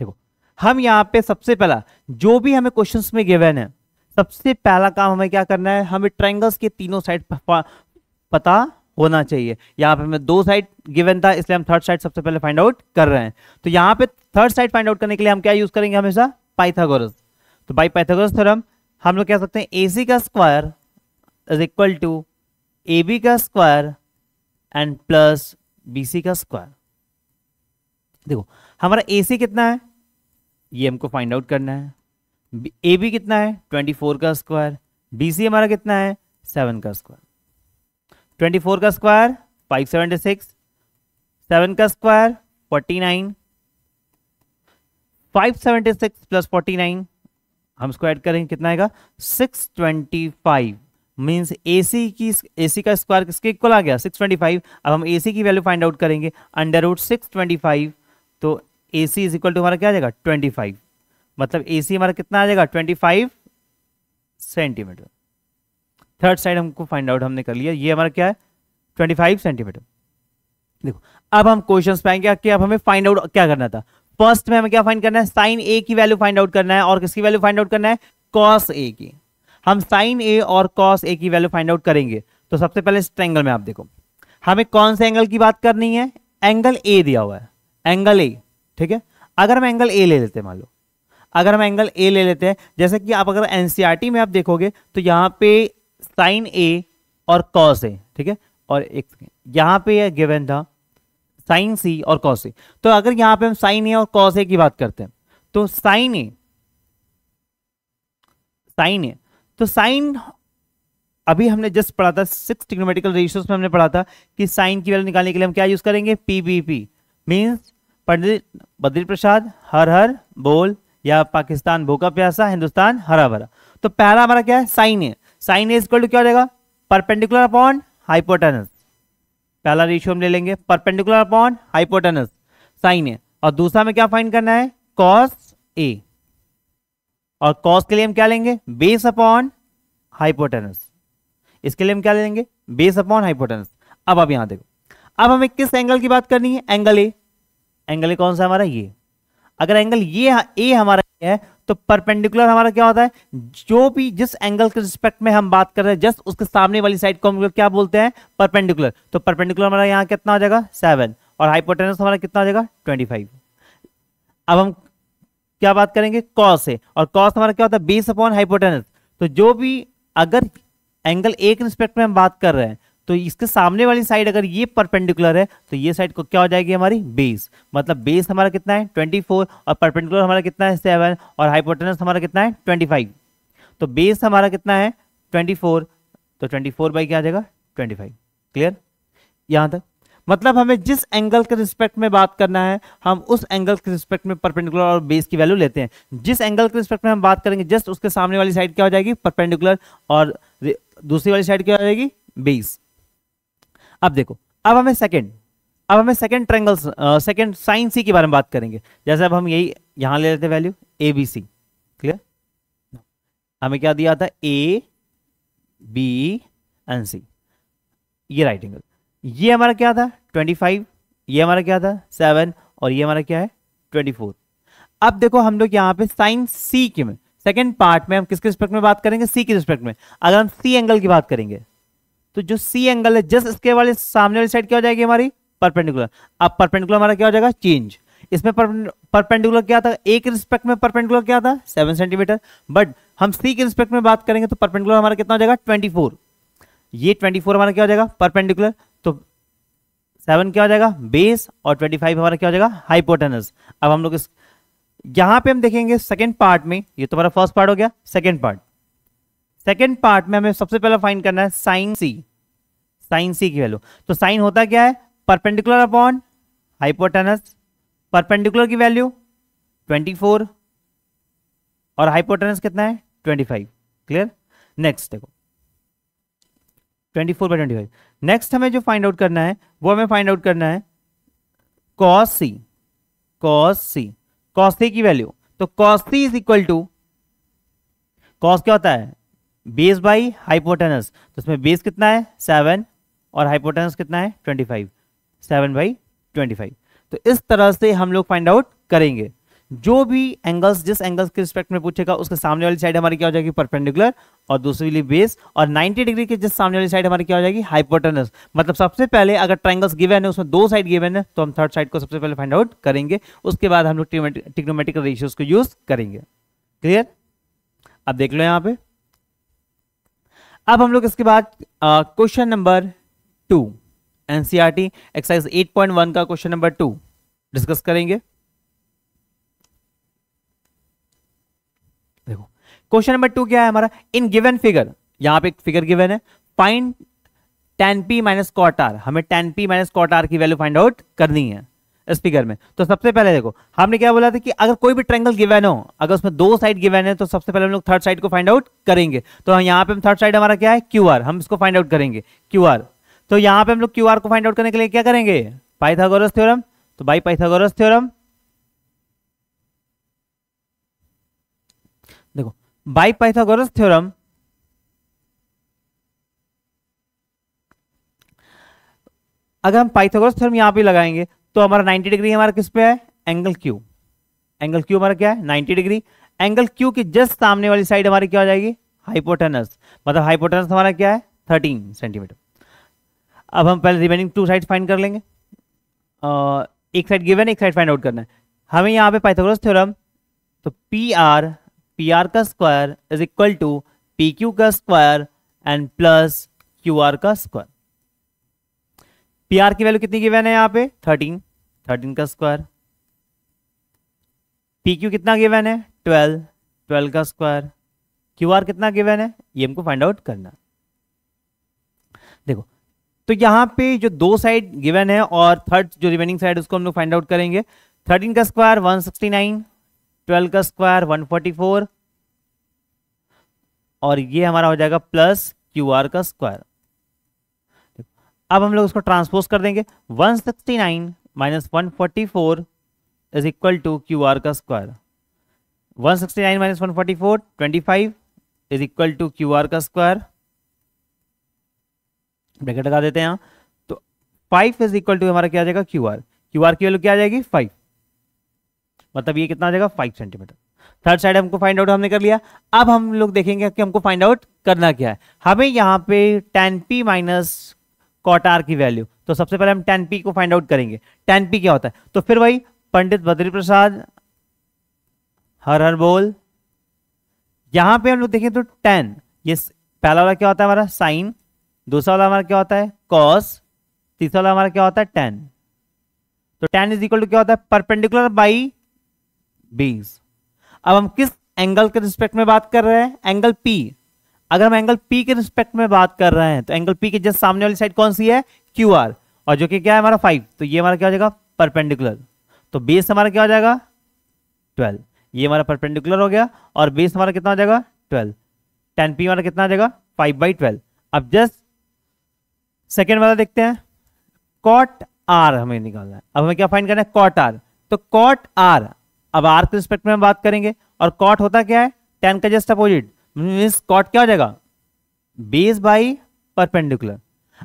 देखो हम यहाँ पे सबसे पहला जो भी हमें क्वेश्चंस में गिवन है सबसे पहला काम हमें क्या करना है हमें ट्रायंगल्स के तीनों साइड पता होना चाहिए यहाँ पे हमें दो साइड गिवन था इसलिए हम थर्ड साइड सबसे पहले फाइंड आउट कर रहे हैं तो यहाँ पे थर्ड साइड फाइंड आउट करने के लिए हम क्या यूज करेंगे हमेशा पाइथागोरस तो बाई पाइथागोरस थोड़ा हम लोग कह सकते हैं ए सी का square is equal to A B का square and plus B C का स्क्वायर देखो हमारा ए सी कितना है ये हमको फाइंड आउट करना है ए बी कितना है ट्वेंटी फोर का स्क्वायर बी सी हमारा कितना है सेवन का स्क्वायर ट्वेंटी फोर का square five seventy six seven का square forty nine five seventy six plus forty nine हम इसको ऐड करेंगे कितना आएगा six twenty five means A C की ए सी का स्क्वायर किसके इक्वल आ गया सिक्स ट्वेंटी फाइव अब हम ए सी की वैल्यू फाइंड आउट करेंगे under root six twenty five तो A C is equal to हमारा क्या आ जाएगा ट्वेंटी फाइव मतलब ए सी हमारा कितना आ जाएगा twenty five centimetre third side हमको फाइंड आउट हमने कर लिया ये हमारा क्या है ट्वेंटी फाइव सेंटीमीटर देखो अब हम क्वेश्चन पाएंगे कि अब हमें फाइंड आउट क्या करना था फर्स्ट में हमें क्या फाइंड करना है साइन ए की वैल्यू फाइंड आउट करना है और किसकी वैल्यू फाइंड आउट करना है कॉस ए की हम साइन ए और कॉस ए की वैल्यू फाइंड आउट करेंगे तो सबसे पहले इस ट्रेंगल में आप देखो हमें कौन से एंगल की बात करनी है एंगल ए दिया हुआ है एंगल ए ठीक है अगर हम एंगल ए ले लेते हैं मान लो अगर हम एंगल ए ले लेते हैं जैसे कि आप अगर एनसीईआरटी e में आप देखोगे तो यहाँ पे साइन ए और कॉस ए ठीक है और एक यहाँ पे गिवन था साइन सी और कॉस ए तो अगर यहाँ पे हम साइन ए और कॉस ए की बात करते हैं तो साइन ए साइन ए तो साइन अभी हमने जस्ट पढ़ा था सिक्स टिग्नोमेटिकल रेशियोज में हमने पढ़ा था कि साइन की वैल्यू निकालने के लिए हम क्या यूज करेंगे पीबीपी मीन्स पंडित बद्री प्रसाद हर हर बोल या पाकिस्तान भूखा प्यासा हिंदुस्तान हरा भरा तो पहला हमारा क्या है sine A sine A equal to क्या हो जाएगा परपेंडिकुलर अपॉन हाइपोटेनस पहला रेशियो हम ले लेंगे perpendicular upon hypotenuse sine A और दूसरा में क्या फाइंड करना है कॉस ए और कॉस के लिए हम क्या लेंगे बेस अपॉन हाइपोटेनस इसके लिए हम क्या लेंगे बेस अपॉन हाइपोटेनस अब आप यहां देखो अब हमें किस एंगल की बात करनी है एंगल ए एंगल ए कौन सा हमारा ये अगर एंगल ये ए हमारा है तो परपेंडिकुलर हमारा क्या होता है जो भी जिस एंगल के रिस्पेक्ट में हम बात कर रहे हैं जस्ट उसके सामने वाली साइड को हम क्या बोलते हैं परपेंडिकुलर तो परपेंडिकुलर हमारा यहाँ कितना हो जाएगा सेवन और हाइपोटेनस हमारा कितना हो जाएगा ट्वेंटी फाइव अब हम क्या बात करेंगे कॉस है और कॉस हमारा क्या होता है बेस अपॉन हाइपोटेनस तो जो भी अगर एंगल ए के रिस्पेक्ट में हम बात कर रहे हैं तो इसके सामने वाली साइड अगर ये परपेंडिकुलर है तो ये साइड को क्या हो जाएगी हमारी बेस मतलब बेस हमारा कितना है 24 और परपेंडिकुलर हमारा कितना है 7 और हाइपोटेनस हमारा कितना है 25 तो बेस हमारा कितना है 24 तो 24 फोर बाई क्या आ जाएगा 25 क्लियर यहाँ तक मतलब हमें जिस एंगल के रिस्पेक्ट में बात करना है हम उस एंगल के रिस्पेक्ट में परपेंडिकुलर और बेस की वैल्यू लेते हैं जिस एंगल के रिस्पेक्ट में हम बात करेंगे जस्ट उसके सामने वाली साइड क्या हो जाएगी परपेंडिकुलर और दूसरी वाली साइड क्या हो जाएगी बेस अब देखो अब हमें सेकेंड अब हमें second triangle second sine C के बारे में बात करेंगे जैसे अब हम यही यहां ले लेते value A B C clear हमें क्या दिया था ए बी एन सी ये राइट एंगल ये हमारा क्या था 25 ये हमारा क्या था 7 और ये हमारा क्या है 24 अब देखो हम लोग यहाँ पे साइन सी के में सेकेंड पार्ट में हम किसके रिस्पेक्ट में बात करेंगे सी के रिस्पेक्ट में अगर हम सी एंगल की बात करेंगे तो जो सी एंगल है जस्ट इसके वाले सामने वाली साइड क्या हो जाएगी हमारी परपेंडिकुलर अब परपेंडिकुलर हमारा क्या हो जाएगा चेंज इसमें परपेंडिकुलर क्या था एक रिस्पेक्ट में परपेंडिकुलर क्या था सेवन सेंटीमीटर बट हम सी के रिस्पेक्ट में बात करेंगे तो परपेंडिकुलर हमारा कितना हो जाएगा ट्वेंटी फोर ये ट्वेंटी फोर हमारा क्या हो जाएगा परपेंडिकुलर तो सेवन क्या हो जाएगा बेस और ट्वेंटी फाइव हमारा क्या हो जाएगा हाइपोटेनस अब हम लोग इस यहाँ पे हम देखेंगे सेकेंड पार्ट में ये तो हमारा फर्स्ट पार्ट हो गया सेकेंड पार्ट सेकेंड पार्ट में हमें सबसे पहला फाइन करना है साइन सी साइन सी की वैल्यू तो साइन होता क्या है परपेंडिकुलर अपॉन हाइपोटेनस परपेंडिकुलर की वैल्यू 24 और हाइपोटेनस कितना है 25 क्लियर नेक्स्ट देखो 24 बाय 25 नेक्स्ट हमें जो फाइंड आउट करना है वो हमें फाइंड आउट करना है cos C cos C cos C की वैल्यू तो cos C is equal to cos क्या होता है बेस बाई हाइपोटेनस तो इसमें बेस कितना है सेवन और हाइपोटेनस कितना है twenty five seven by twenty five तो इस तरह से हम लोग फाइंड आउट करेंगे जो भी एंगल्स जिस एंगल्स के रिस्पेक्ट में पूछेगा उसके सामने वाली साइड हमारी क्या हो जाएगी परपेंडिकुलर और दूसरी वाली बेस और 90 डिग्री के जिस सामने वाली साइड हमारी क्या हो जाएगी हाइपोटेनस मतलब सबसे पहले अगर ट्राइंगल्स गिवन है उसमें दो साइड गिवन है तो हम थर्ड साइड को सबसे पहले फाइंड आउट करेंगे उसके बाद हम लोग टिक्नोमेटिकल रेशियोज को यूज करेंगे क्लियर अब देख लो यहाँ पे अब हम लोग इसके बाद question number two NCERT exercise 8.1 का क्वेश्चन नंबर टू डिस्कस करेंगे देखो क्वेश्चन नंबर टू क्या है हमारा इन गिवन फिगर यहां पे एक फिगर गिवन है find tan P minus cot R हमें tan P minus cot R की वैल्यू फाइंड आउट करनी है स्पीकर में तो सबसे पहले देखो हमने क्या बोला था कि अगर कोई भी ट्रैंगल गिवेन हो अगर उसमें दो साइड गिवेन है तो सबसे पहले हम लोग थर्ड साइड को फाइंड आउट करेंगे तो यहाँ पे हम थर्ड साइड हमारा क्या है क्यू हम इसको फाइंड आउट करेंगे क्यू तो यहाँ पे हम लोग क्यू को फाइंड आउट करने के लिए क्या करेंगे पाइथागोरस थ्योरम तो बाई पाइथागोरस थ्योरम देखो बाई पाइथागोरस थ्योरम अगर हम पाइथागोरस थ्योरम यहां पे लगाएंगे तो हमारा 90 डिग्री हमारा किस पे है एंगल क्यू एंगल क्यू हमारा क्या है 90 डिग्री एंगल क्यू की जस्ट सामने वाली साइड हमारी क्या हो जाएगी हाइपोटेनस मतलब हाइपोटेनस हमारा क्या है 13 सेंटीमीटर अब हम पहले रिमेनिंग टू साइड फाइंड कर लेंगे आ, एक साइड गिवन एक साइड फाइंड आउट करना है हमें यहाँ पे पाइथागोरस थ्योरम तो पी आर पी आर का square is equal to P Q का square and plus Q R का स्क्वायर पी आर की वैल्यू कितनी गिवन है यहाँ पे थर्टीन थर्टीन का स्क्वायर पी क्यू कितना गिवन है ट्वेल्व ट्वेल्व का स्क्वायर क्यू आर कितना गिवन है ये हमको फाइंड आउट करना देखो तो यहाँ पे जो दो साइड गिवन है और थर्ड जो रिमेनिंग साइड उसको हम लोग फाइंड आउट करेंगे थर्टीन का square one sixty nine twelve का स्क्वायर वन फोर्टी फोर और ये हमारा हो जाएगा प्लस क्यू आर का स्क्वायर अब हम लोग उसको ट्रांसपोज कर देंगे 169 sixty nine minus one forty four is equal to Q R का square 169 sixty nine minus one forty four twenty five is equal to Q R का स्क्वायर ब्रैकेट लगा देते हैं तो फाइव इज इक्वल टू हमारा क्या आ जाएगा क्यू आर क्यू आर की वैल्यू क्या आ जाएगी फाइव मतलब ये कितना आ जाएगा फाइव सेंटीमीटर थर्ड साइड हमको फाइंड आउट हमने कर लिया अब हम लोग देखेंगे कि हमको फाइंड आउट करना क्या है हमें यहाँ पे tan P minus cot R की वैल्यू तो सबसे पहले हम टेन पी को फाइंड आउट करेंगे टेन पी क्या होता है तो फिर वही पंडित बद्री प्रसाद हर हर बोल यहां पे हम लोग देखें तो टेन ये पहला वाला क्या होता है हमारा साइन दूसरा वाला हमारा क्या होता है कॉस तीसरा वाला हमारा क्या होता है टेन तो टेन इज इक्वल टू क्या होता है परपेंडिकुलर बाई बीस अब हम किस एंगल के रिस्पेक्ट में बात कर रहे हैं एंगल पी अगर हम एंगल पी के रिस्पेक्ट में बात कर रहे हैं तो एंगल पी के जस्ट सामने वाली साइड कौन सी है क्यू आर और जो कि क्या है हमारा फाइव तो ये हमारा क्या हो जाएगा परपेंडिकुलर तो बेस हमारा क्या हो जाएगा ट्वेल्व ये हमारा परपेंडिकुलर हो गया और बेस हमारा कितना हो जाएगा ट्वेल्व टेन पी हमारा कितना आ जाएगा फाइव बाई ट्वेल्व अब जस्ट सेकेंड वाला देखते हैं कॉट आर हमें निकालना है अब हमें क्या फाइंड करना है कॉट आर तो कॉट आर अब आर के रिस्पेक्ट में हम बात करेंगे और कॉट होता क्या है टेन का जस्ट अपोजिट मीन्स कॉट क्या हो जाएगा बेस बाई परपेंडिकुलर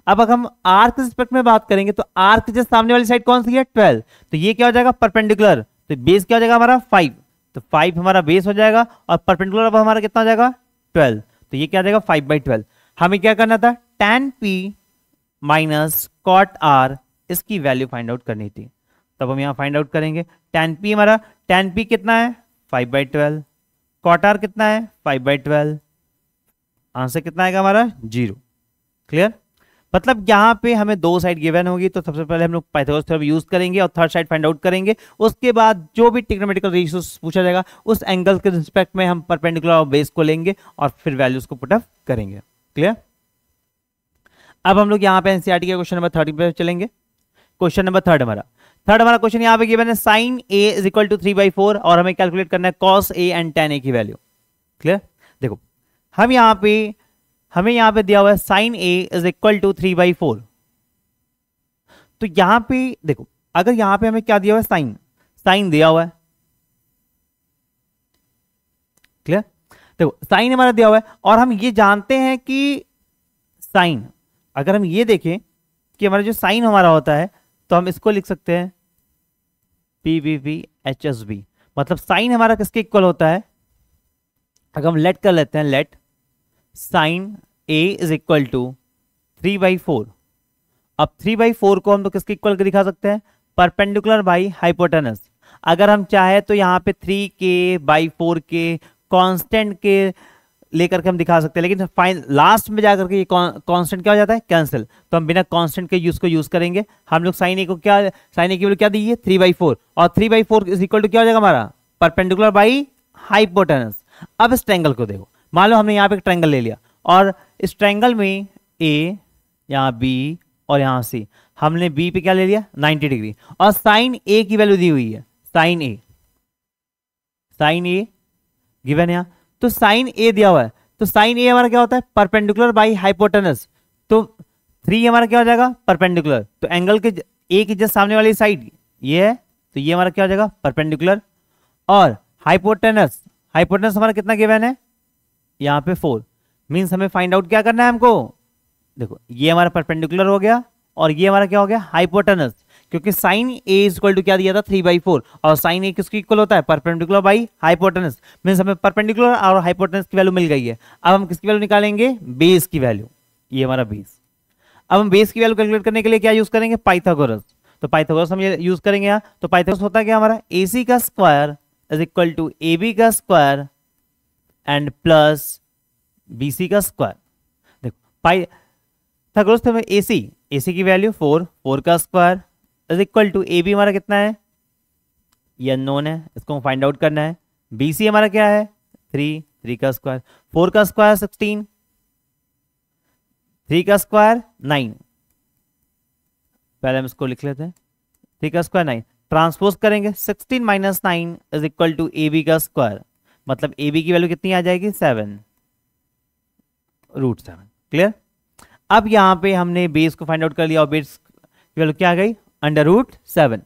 अब अगर हम आर्क के रिस्पेक्ट में बात करेंगे तो आर्क के जस्ट सामने वाली साइड कौन सी है ट्वेल्व तो ये क्या हो जाएगा परपेंडिकुलर तो बेस क्या हो जाएगा हमारा फाइव तो फाइव हमारा बेस हो जाएगा और परपेंडिकुलर अब हमारा कितना हो जाएगा ट्वेल्व तो ये क्या हो जाएगा फाइव बाई ट्वेल्व हमें क्या करना था tan P minus cot R इसकी वैल्यू फाइंड आउट करनी थी तब हम यहाँ फाइंड आउट करेंगे टेन पी हमारा टेन पी कितना है फाइव बाई ट्वेल्व स्क्वाट आर कितना है फाइव बाई ट्वेल्व आंसर कितना आएगा हमारा जीरो क्लियर मतलब यहाँ पे हमें दो साइड गिवन होगी तो सबसे पहले हम लोग पाइथागोरस थ्योरम यूज करेंगे और थर्ड साइड फाइंड आउट करेंगे उसके बाद जो भी ट्रिग्नोमेट्रिकल रेशियोस पूछा जाएगा उस एंगल के रिस्पेक्ट में हम परपेंडिकुलर और बेस को लेंगे और फिर वैल्यूज को पुट अप करेंगे क्लियर अब हम लोग यहाँ पे एनसीआर e के क्वेश्चन नंबर थर्ड पे चलेंगे क्वेश्चन नंबर थर्ड हमारा थर्ड हमारा क्वेश्चन यहाँ पे गिवन है sine A is equal to three by four और हमें कैलकुलेट करना है cos A and tan A की वैल्यू क्लियर देखो हम यहाँ पे हमें यहाँ पे दिया हुआ है sine A is equal to three by four तो यहाँ पे देखो अगर यहाँ पे हमें क्या दिया हुआ है साइन साइन दिया हुआ है क्लियर देखो साइन हमारा दिया हुआ है और हम ये जानते हैं कि साइन अगर हम ये देखें कि हमारा जो साइन हमारा होता है तो हम इसको लिख सकते हैं P V V H S B मतलब साइन हमारा किसके इक्वल होता है अगर हम लेट कर लेते हैं let sine A is equal to three by four अब थ्री बाई फोर को हम तो किसके इक्वल दिखा सकते हैं परपेंडिकुलर बाई हाइपोटेनस अगर हम चाहें तो यहाँ पे थ्री के बाई फोर के कॉन्स्टेंट के लेकर के हम दिखा सकते हैं लेकिन फाइन लास्ट में जाकर के ये कांस्टेंट क्या हो जाता है कैंसिल तो हम बिना कांस्टेंट के यूज को यूज करेंगे हम लोग साइन ए को क्या साइन ए की वैल्यू क्या दी है थ्री बाई फोर और three by four is equal to क्या हो जाएगा हमारा परपेंडिकुलर बाई हाइपोटेनस अब इस ट्रैंगल को देखो मान लो हमने यहाँ पे एक ट्रैंगल ले लिया और इस ट्रैंगल में ए यहाँ बी और यहाँ सी हमने बी पे क्या ले लिया नाइन्टी डिग्री और साइन ए की वैल्यू दी हुई है sine A sine A given यहाँ तो साइन ए दिया हुआ है तो साइन ए हमारा क्या होता है परपेंडिकुलर बाई हाइपोटनस तो थ्री हमारा क्या हो जाएगा परपेंडिकुलर तो एंगल के ए की जस्ट सामने वाली साइड ये है तो ये हमारा क्या हो जाएगा परपेंडिकुलर और हाइपोटेनस हाइपोटेनस हमारा कितना गिवन है यहाँ पे फोर मीन्स हमें फाइंड आउट क्या करना है हमको देखो ये हमारा परपेंडिकुलर हो गया और ये हमारा क्या हो गया हाइपोटेनस क्योंकि sine A is equal to क्या दिया था थ्री बाई फोर और साइन ए किसके इक्वल होता है परपेंडिकुलर बाई हाइपोटेनस मीन्स हमें परपेंडिकुलर और हाइपोटेनस की वैल्यू मिल गई है अब हम किसकी वैल्यू निकालेंगे बेस की वैल्यू ये हमारा बेस अब हम बेस की वैल्यू कैलकुलेट करने के लिए क्या यूज करेंगे पाइथागोरस तो पाइथागोरस हम यूज करेंगे यहाँ तो पाइथागोरस होता है क्या हमारा ए सी का square is equal to A B का square and plus B C का स्क्वायर देखो पाइथागोरस तो हमें ए सी ए सी की वैल्यू फोर फोर का square is equal to A B हमारा कितना है ये अननोन है इसको हम फाइंड आउट करना है बी सी हमारा क्या है थ्री थ्री का स्क्वायर फोर का स्क्वायर सिक्सटीन थ्री का स्क्वायर नाइन पहले हम इसको लिख लेते हैं थ्री का स्क्वायर नाइन ट्रांसपोज करेंगे sixteen minus nine is equal to A B का स्क्वायर मतलब ए बी की वैल्यू कितनी आ जाएगी सेवन रूट सेवन क्लियर अब यहां पे हमने बेस को फाइंड आउट कर लिया और बेस की वैल्यू क्या आ गई अंडर रूट सेवन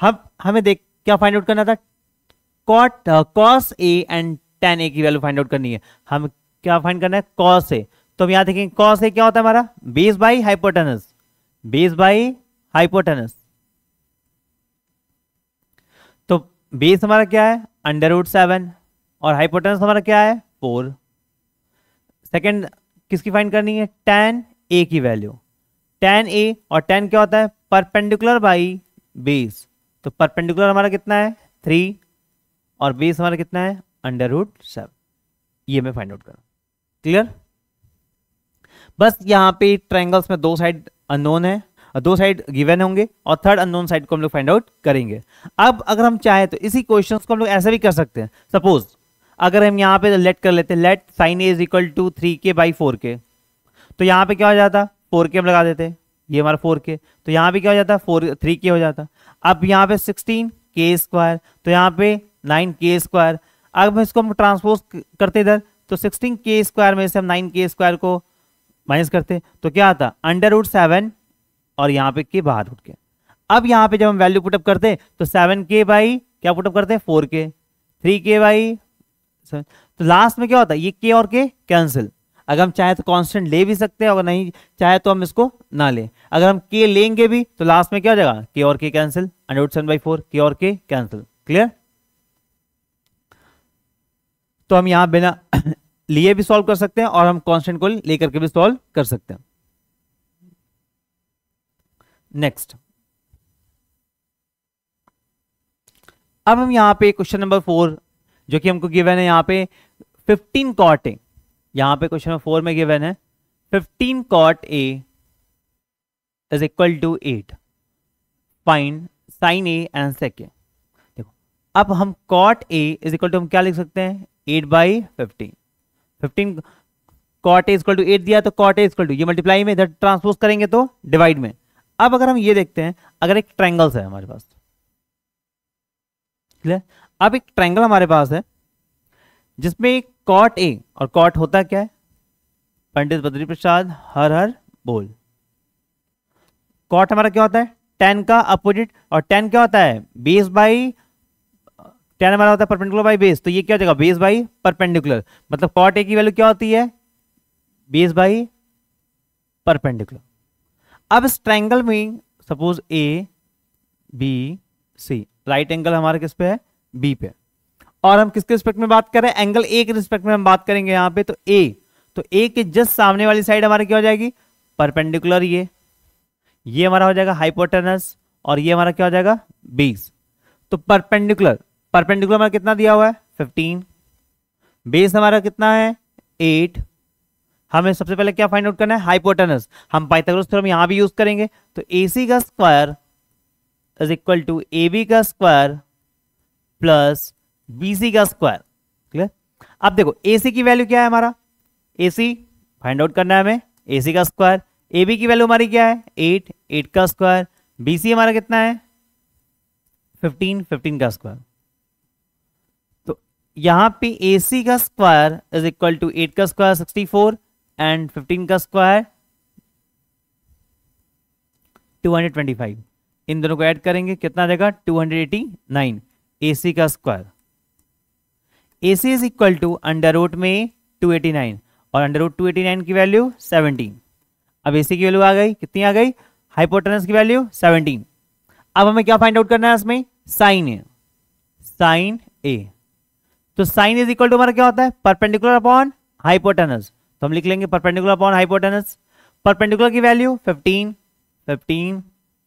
हम हमें देख क्या फाइंड आउट करना था cot cos A and tan A की वैल्यू फाइंड आउट करनी है हम क्या फाइंड करना है कॉस ए तो हम यहां देखेंगे कॉस ए क्या होता है हमारा base by hypotenuse base by hypotenuse तो बेस हमारा क्या है अंडर रूट सेवन और हाइपोटनस हमारा क्या है फोर सेकेंड किसकी फाइंड करनी है टेन ए की वैल्यू टेन ए और टेन क्या होता है परपेंडिकुलर बाई बेस तो परपेंडिकुलर हमारा कितना है थ्री और बेस हमारा कितना है अंडर रूट सेवन ये मैं फाइंड आउट करूँ क्लियर बस यहाँ पे ट्रायंगल्स में दो साइड अननोन है और दो साइड गिवन होंगे और थर्ड अननोन साइड को हम लोग फाइंड आउट करेंगे अब अगर हम चाहें तो इसी क्वेश्चन को हम लोग ऐसे भी कर सकते हैं सपोज अगर हम यहाँ पे लेट कर लेते हैं let sine A is equal to three K by four K तो यहाँ पे क्या हो जाता फोर के हम लगा देते ये हमारा फोर के तो यहाँ पे क्या हो जाता है फोर थ्री के हो जाता अब यहाँ पे सिक्सटीन के स्क्वायर तो यहाँ पे नाइन के स्क्वायर अब इसको हम ट्रांसपोज करते इधर तो सिक्सटीन के स्क्वायर में से हम नाइन के स्क्वायर को माइनस करते तो क्या आता अंडर रूट सेवन और यहाँ पे के बाहर उठ के अब यहाँ पे जब हम वैल्यू पुटअप करते तो सेवन के बाई क्या पुटअप करते हैं फोर के थ्री के बाई तो लास्ट तो में क्या होता है ये के और के कैंसिल अगर हम चाहे तो कांस्टेंट ले भी सकते हैं अगर नहीं चाहे तो हम इसको ना लें अगर हम के लेंगे भी तो लास्ट में क्या हो जाएगा के और K cancel under root seven by four K और के कैंसिल क्लियर तो हम यहां बिना लिए भी सॉल्व कर सकते हैं और हम कॉन्स्टेंट को लेकर के भी सॉल्व कर सकते हैं नेक्स्ट अब हम यहां पे क्वेश्चन नंबर फोर जो कि हमको गिवन है यहां पे 15 कॉटिंग यहां पे क्वेश्चन नंबर फोर में गिवन है fifteen cot A is equal to eight find sine A and sec देखो अब हम cot A is equal to हम क्या लिख सकते हैं eight by fifteen fifteen cot A is equal to eight दिया तो कॉट एज इजक्वल टू ये मल्टीप्लाई में इधर ट्रांसपोज करेंगे तो डिवाइड में अब अगर हम ये देखते हैं अगर एक ट्रैंगल्स है हमारे पास क्लियर अब एक ट्रैंगल हमारे पास है जिसमें कॉट ए और कॉट होता क्या है पंडित बद्री प्रसाद हर हर बोल कॉट हमारा क्या होता है टेन का अपोजिट और टेन क्या होता है बेस बाई टेन हमारा होता है परपेंडिकुलर बाई बेस तो ये क्या हो जाएगा बेस बाई परपेंडिकुलर मतलब कॉट ए की वैल्यू क्या होती है बेस बाई परपेंडिकुलर अब इस ट्रैंगल में suppose A B C right angle हमारे किस पे है बी पे और हम किसके रिस्पेक्ट में बात कर रहे हैं एंगल ए के रिस्पेक्ट में हम बात करेंगे यहां पे तो ए तो ए के जस्ट सामने वाली साइड हमारी क्या हो जाएगी परपेंडिकुलर ये ये हमारा हो जाएगा हाइपोटेनस और ये हमारा क्या हो जाएगा बेस तो परपेंडिकुलर परपेंडिकुलर हमारा कितना दिया हुआ है फिफ्टीन बेस हमारा कितना है एट हमें सबसे पहले क्या फाइंड आउट करना है हाइपोटेनस हम पाइथागोरस थ्योरम यहां भी यूज करेंगे तो सी का square is equal to A B का स्क्वायर प्लस बीसी का स्क्वायर क्लियर अब देखो एसी की वैल्यू क्या है हमारा एसी फाइंड आउट करना है हमें एसी का स्क्वायर ए की वैल्यू हमारी क्या है एट एट का स्क्वायर बी हमारा कितना है फिफ्टीन फिफ्टीन का स्क्वायर तो यहां पे ए का square is equal to eight का square sixty four and fifteen का square two hundred twenty five इन दोनों को ऐड करेंगे कितना देगा two hundred eighty nine A C का square A C is equal to under root में 289 और अंडर रूट टू की वैल्यू 17 अब ए सी की वैल्यू आ गई कितनी आ गई हाइपोटेनस की वैल्यू 17 अब हमें क्या फाइंड आउट करना है इसमें साइन ए साइन ए तो साइन इज इक्वल टू हमारा क्या होता है परपेंडिकुलर अपॉन हाइपोटेनस तो हम लिख लेंगे परपेंडिकुलर अपॉन हाइपोटेनस परपेंडिकुलर की वैल्यू 15 15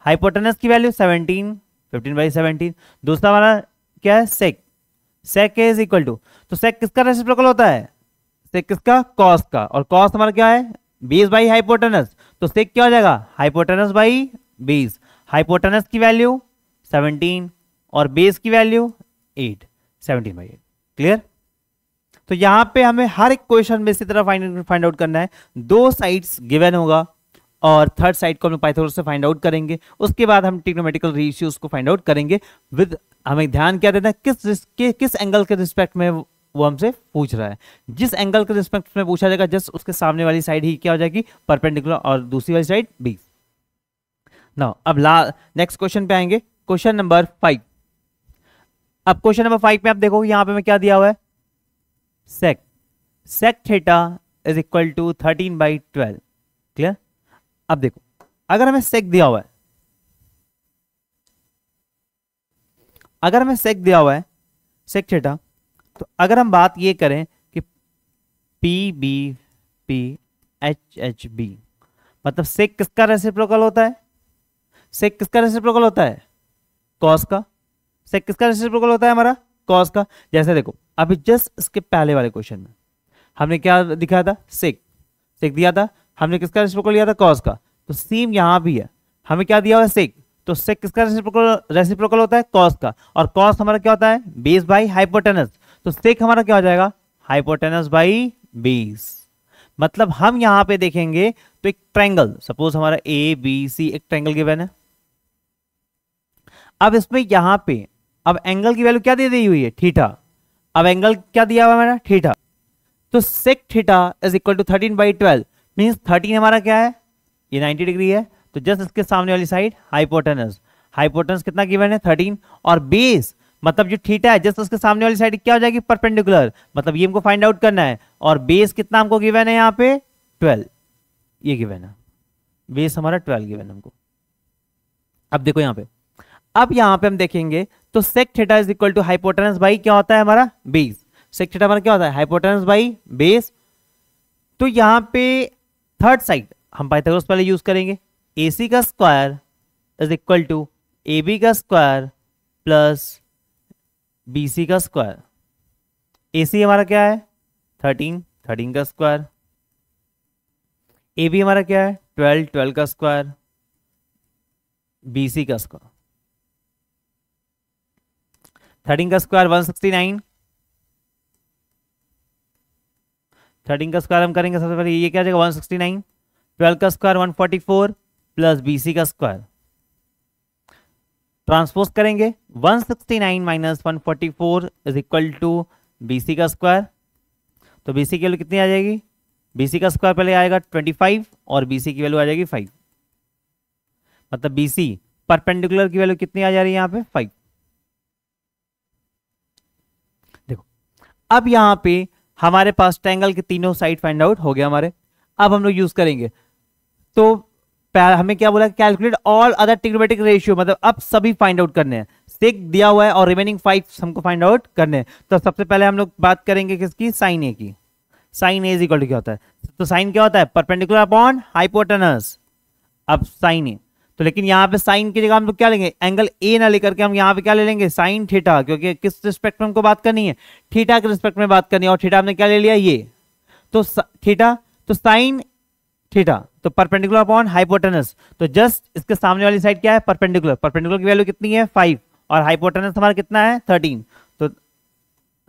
हाइपोटेनस की वैल्यू 17 15 बाई सेवनटीन दूसरा हमारा क्या है sec sec is equal to तो सेक किसका रेसिप्रोकल होता है सेक किसका कॉस का और कॉस हमारा क्या है बीस बाई हाइपोटेनस तो सेक क्या हो जाएगा हाइपोटेनस बाई बीस हाइपोटेनस की वैल्यू सेवनटीन और बेस की value eight seventeen by eight clear तो यहां पे हमें हर एक क्वेश्चन में इसी तरह फाइंड आउट करना है दो साइड्स गिवन होगा और थर्ड साइड को हम लोग पाइथागोरस से फाइंड आउट करेंगे उसके बाद हम टिक्नोमेटिकल रेशियोज को फाइंड आउट करेंगे विद हमें ध्यान क्या देना है किस के, किस एंगल के रिस्पेक्ट में वो हमसे पूछ रहा है जिस एंगल के रिस्पेक्ट में पूछा जाएगा जस्ट उसके सामने वाली साइड ही क्या हो जाएगी परपेंडिकुलर और दूसरी वाली साइड बी ना अब ला नेक्स्ट क्वेश्चन पे आएंगे क्वेश्चन नंबर फाइव अब क्वेश्चन नंबर फाइव में आप देखोगे यहां पे मैं क्या दिया हुआ है sec sec theta is equal to thirteen by twelve clear अब देखो अगर हमें सेक दिया हुआ है अगर हमें सेक दिया हुआ है सेक थीटा तो अगर हम बात ये करें कि P B P H H B मतलब सेक किसका रेसिप्रोकल होता है सेक किसका रेसिप्रोकल होता है कॉस का सेक किसका रेसिप्रोकल होता है हमारा कॉस का जैसे देखो अभी जस्ट इसके पहले वाले क्वेश्चन में हमने क्या दिखाया था सेक सेक दिया था हमने किसका रेसिप्रोकल लिया था कॉस का तो सेम यहाँ भी है हमें क्या दिया हुआ है सेक तो सेक किसका रेसिप्रोकल रेसिप्रोकल होता है कॉस का और कॉस हमारा क्या होता है बेस बाई हाइपोटेनस तो सेक हमारा क्या हो जाएगा हाइपोटेनस बाई बेस मतलब हम यहाँ पे देखेंगे तो एक ट्रैंगल सपोज हमारा ए बी सी एक ट्रैंगल ट्रायंगल बहन है अब इसमें यहाँ पे अब एंगल की वैल्यू क्या दे दी हुई है ठीठा अब एंगल क्या दिया हुआ है मैंने ठीठा तो sec theta is equal to thirteen by twelve means thirteen हमारा क्या है ये नाइन्टी डिग्री है तो जस्ट इसके सामने वाली साइड हाइपोटनस हाइपोटनस कितना गिवन है थर्टीन और बेस मतलब जो थीटा है जस्ट उसके सामने वाली साइड क्या हो जाएगी परपेंडिकुलर मतलब ये हमको फाइंड आउट करना है और बेस कितना हमको गिवन है यहाँ पे ट्वेल्व ये गिवन है बेस हमारा ट्वेल्व गिवन हमको अब देखो यहाँ पे अब यहाँ पे हम देखेंगे तो sec theta is equal to hypotenuse by क्या होता है हमारा बेस सेक थीटा हमारा क्या होता है हाइपोटेनस बाई बेस तो यहाँ पे थर्ड साइड हम पाइथागोरस पहले यूज करेंगे ए सी का square is equal to A B का स्क्वायर प्लस बी सी का स्क्वायर ए सी हमारा क्या है थर्टीन थर्टीन का स्क्वायर ए बी हमारा क्या है ट्वेल्व ट्वेल्व का स्क्वायर बी सी का स्क्वायर थर्टीन का square one sixty nine thirteen का स्क्वायर हम करेंगे सबसे पहले ये क्या जाएगा वन सिक्सटी नाइन ट्वेल्व का square one forty four plus BC का स्क्वायर ट्रांसपोज करेंगे one sixty nine minus one forty four is equal to BC का स्क्वायर तो बीसी की वैल्यू कितनी आ जाएगी बीसी का स्क्वायर पहले आएगा ट्वेंटी फाइव और बीसी की वैल्यू आ जाएगी फाइव मतलब बी सी परपेंडिकुलर की वैल्यू कितनी आ जा रही है यहाँ पे फाइव देखो अब यहाँ पे हमारे पास ट्रैंगल के तीनों साइड फाइंड आउट हो गया हमारे अब हम लोग यूज करेंगे तो हमें क्या बोला calculate all other trigonometric ratio मतलब अब सभी फाइंड आउट करने हैं सिक्स दिया हुआ है और रिमेनिंग फाइव हमको फाइंड आउट करने हैं तो सबसे पहले हम लोग बात करेंगे किसकी साइन ए की sine A is equal to क्या होता है तो साइन क्या होता है परपेंडिकुलर अपॉन हाइपोटनस अब साइन ए तो लेकिन यहाँ पे साइन की जगह हम लोग क्या लेंगे एंगल ए ना लेकर के हम यहाँ पे क्या ले लेंगे साइन थीटा क्योंकि किस रिस्पेक्ट में हमको बात करनी है थीटा के रिस्पेक्ट में बात करनी है और थीटा हमने क्या ले लिया ये तो थीटा तो साइन थीटा तो परपेंडिकुलर अपॉन हाइपोटेनस तो जस्ट इसके सामने वाली साइड क्या है परपेंडिकुलर परपेंडिकुलर की वैल्यू कितनी है फाइव और हाइपोटेनस हमारा कितना है थर्टीन तो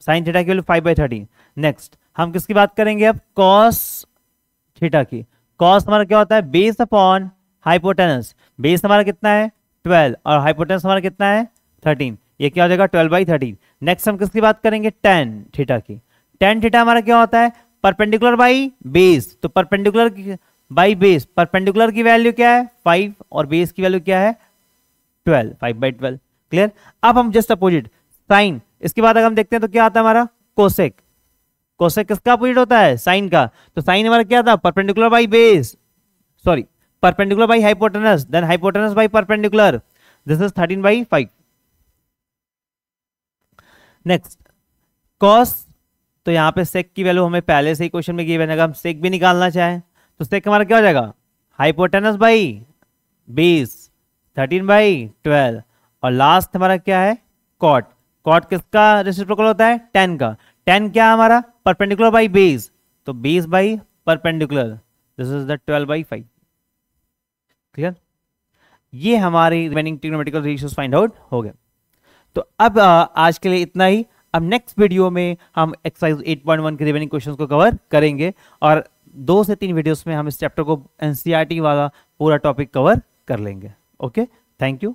साइन थीटा की value five by thirteen next हम किसकी बात करेंगे अब कॉस थीटा की कॉस हमारा क्या होता है बेस अपॉन हाइपोटेनस बेस हमारा कितना है ट्वेल्व और हाइपोटेनस हमारा कितना है थर्टीन ये क्या हो जाएगा ट्वेल्व बाई थर्टीन नेक्स्ट हम किसकी बात करेंगे टेन थीटा की टेन थीटा हमारा क्या होता है परपेंडिकुलर बाई बेस तो परपेंडिकुलर बाई बेस परपेंडिकुलर की वैल्यू क्या है फाइव और बेस की वैल्यू क्या है twelve five by twelve clear अब हम जस्ट अपोजिट साइन इसके बाद अगर हम देखते हैं तो क्या आता है हमारा कोसेक कोसेक किसका अपोजिट होता है साइन का तो साइन हमारा क्या था perpendicular by base sorry perpendicular by hypotenuse then hypotenuse by perpendicular this is 13 by 5 next cos तो यहां पे सेक की वैल्यू हमें पहले से ही क्वेश्चन में गिवन है अगर हम सेक भी निकालना चाहें तो सेक हमारा क्या हो जाएगा hypotenuse by base thirteen by twelve और लास्ट हमारा क्या है कॉट कॉट किसका रेसिप्रोकल होता है टेन का टेन क्या है हमारा परपेंडिकुलर बाई बीस तो base by perpendicular this is the twelve by five clear ये हमारी remaining trigonometrical ratios find out हो गए तो अब आज के लिए इतना ही अब नेक्स्ट वीडियो में हम एक्सरसाइज 8.1 के रिमेनिंग क्वेश्चंस को कवर करेंगे और दो से तीन वीडियोस में हम इस चैप्टर को एनसीईआरटी e वाला पूरा टॉपिक कवर कर लेंगे ओके थैंक यू